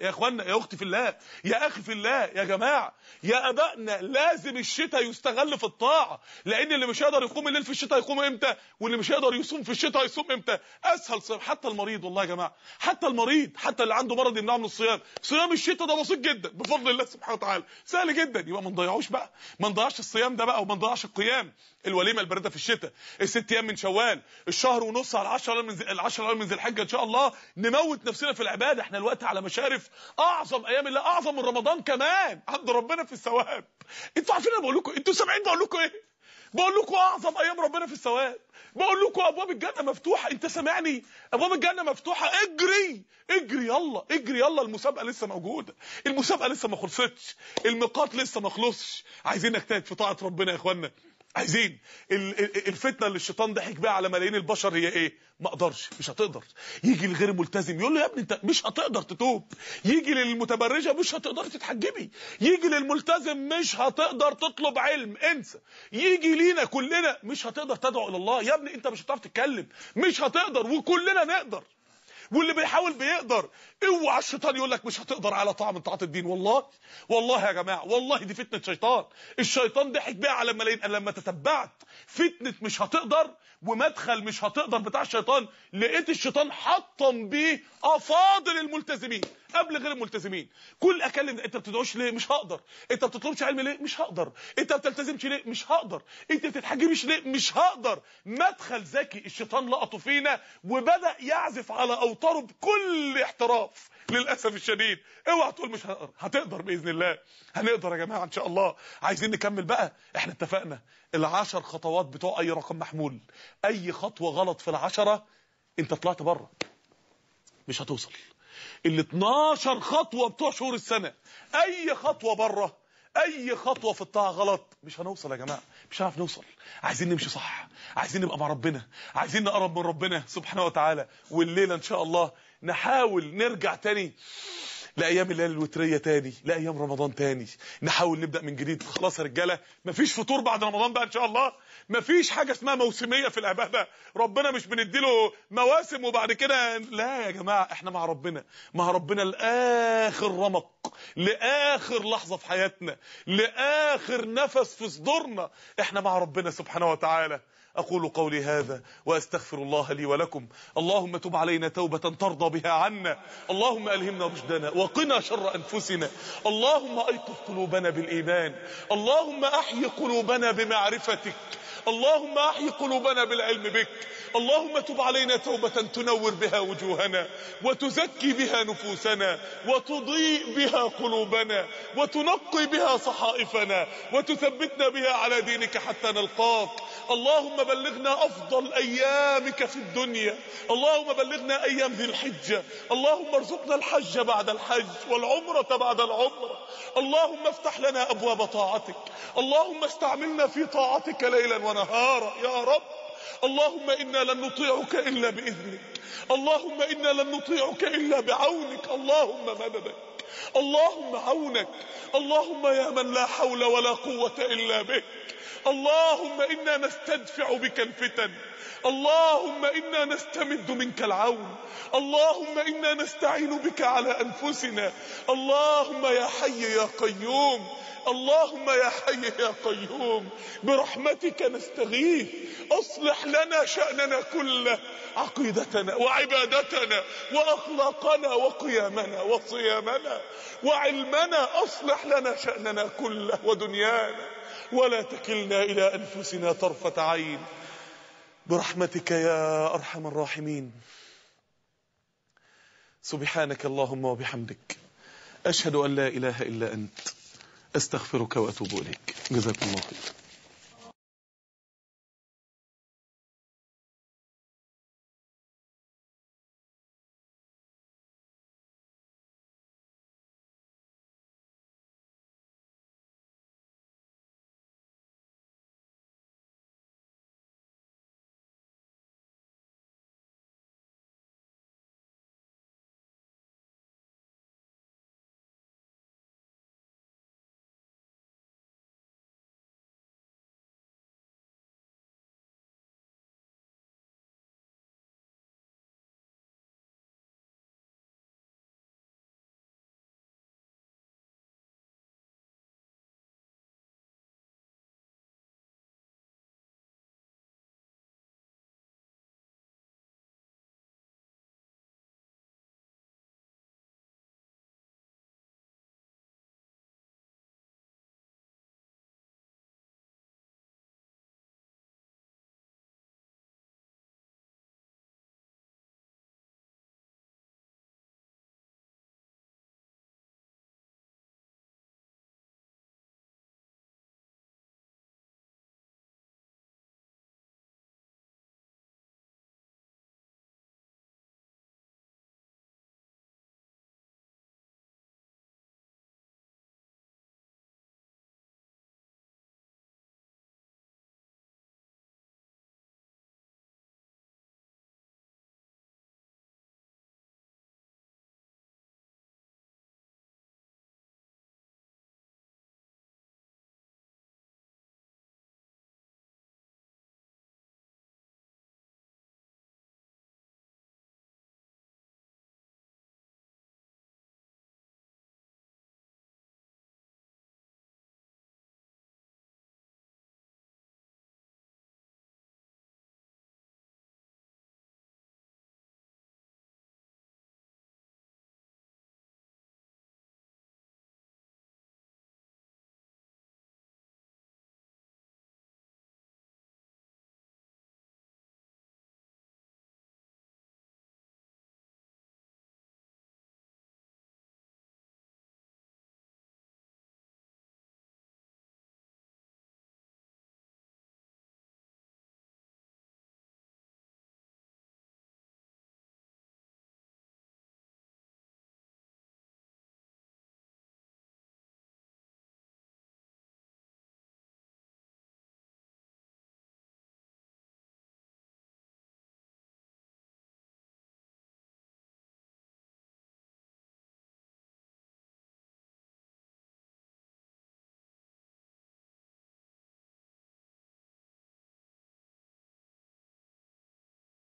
[SPEAKER 1] يا اخواننا يا اختي في الله يا اخي في الله يا جماعة يا ابائنا لازم الشتاء يستغل في الطاعة لان اللي مش هيقدر يقوم الليل في الشتاء يقوم امتى واللي مش هيقدر يصوم في الشتاء يصوم امتى اسهل صيام حتى المريض والله يا جماعه حتى المريض حتى اللي عنده مرض يمنعه من الصيام صيام الشتاء ده بسيط جدا بفضل الله سبحانه وتعالى سهل جدا يبقى ما نضيعوش بقى ما نضيعش الصيام ده بقى وما نضيعش القيام الوليمه البارده في الشتاء الست ايام من شوال الشهر ونص على 10 من ال10 من ذي الحجه ان شاء الله نموت نفسنا في العباده احنا الوقت على مشارف اعظم ايام الله اعظم من رمضان كمان عند ربنا في الثواب انتوا عارفين انا بقول لكم انتوا سامعين بقول لكم ايه بقول لكم اعظم ايام ربنا في الثواب بقول لكم ابواب الجنه مفتوحه انت سامعني ابواب الجنه مفتوحه اجري اجري يلا اجري يلا المسابقه لسه موجوده المسابقه لسه ما خلصتش الميقات لسه ما خلصش عايزين نجتهد في طاعه ربنا يا اخوانا عايزين الفتنه اللي الشيطان ضحك بيها على ملايين البشر هي ايه ما اقدرش مش هتقدر يجي الغير ملتزم يقول له يا ابني انت مش هتقدر تتوب يجي للمتبرجه مش هتقدر تتحجبي يجي للملتزم مش هتقدر تطلب علم انسى يجي لينا كلنا مش هتقدر تدعو الى الله يا ابني انت مش هتعرف تتكلم مش هتقدر وكلنا نقدر واللي بيحاول بيقدر اوعى الشيطان يقول لك مش هتقدر على طاعه الدين والله والله يا جماعه والله دي فتنه شيطان الشيطان ضحك بيها على الملايين لما تتبعت فتنه مش هتقدر ومدخل مش هتقدر بتاع الشيطان لقيت الشيطان حطم بيه افاضل الملتزمين قبل غير الملتزمين كل اكلم انت بتدعوش ليه مش هقدر انت بتطلبش علم ليه مش هقدر انت بتلتزمش ليه مش هقدر انت بتتحجبش ليه مش هقدر مدخل ذكي الشيطان لقطه فينا وبدا يعزف على اوتاره بكل احتراف للاسف الشديد اوعى تقول مش هقدر هتقدر باذن الله هنقدر يا جماعه ان شاء الله عايزين نكمل بقى احنا اتفقنا العشر خطوات بتوع اي رقم محمول اي خطوه غلط في العشرة انت طلعت بره مش هتوصل ال 12 خطوه بتوع شهور السنه اي خطوه بره اي خطوه في الطاعه غلط مش هنوصل يا جماعه مش هنعرف نوصل عايزين نمشي صح عايزين نبقى مع ربنا عايزين نقرب من ربنا سبحانه وتعالى والليله ان شاء الله نحاول نرجع تاني لايام الليالي الوتريه تاني لايام رمضان تاني نحاول نبدا من جديد خلاص يا رجاله مفيش فطور بعد رمضان بقى ان شاء الله مفيش حاجه اسمها موسميه في العباده ربنا مش بنديله مواسم وبعد كده لا يا جماعه احنا مع ربنا مع ربنا لاخر رمق لاخر لحظه في حياتنا لاخر نفس في صدورنا احنا مع ربنا سبحانه وتعالى أقول قولي هذا وأستغفر الله لي ولكم اللهم تب علينا توبة ترضى بها عنا اللهم ألهمنا رشدنا وقنا شر أنفسنا اللهم أيقظ قلوبنا بالإيمان اللهم أحي قلوبنا بمعرفتك اللهم احي قلوبنا بالعلم بك اللهم تب علينا توبة تنور بها وجوهنا وتزكي بها نفوسنا وتضيء بها قلوبنا وتنقي بها صحائفنا وتثبتنا بها على دينك حتى نلقاك اللهم بلغنا افضل ايامك في الدنيا اللهم بلغنا ايام ذي الحجة اللهم ارزقنا الحج بعد الحج والعمرة بعد العمرة اللهم افتح لنا ابواب طاعتك اللهم استعملنا في طاعتك ليلا ونهارا يا رب اللهم إنا لن نطيعك إلا بإذنك اللهم إنا لن نطيعك إلا بعونك اللهم مددك اللهم عونك اللهم يا من لا حول ولا قوة إلا بك اللهم إنا نستدفع بك الفتن اللهم إنا نستمد منك العون اللهم إنا نستعين بك على أنفسنا اللهم يا حي يا قيوم اللهم يا حي يا قيوم برحمتك نستغيث اصلح لنا شأننا كله عقيدتنا وعبادتنا واخلاقنا وقيامنا وصيامنا وعلمنا اصلح لنا شأننا كله ودنيانا ولا تكلنا الى انفسنا طرفة عين برحمتك يا ارحم الراحمين سبحانك اللهم وبحمدك أشهد أن لا إله إلا أنت استغفرك واتوب اليك جزاكم الله خير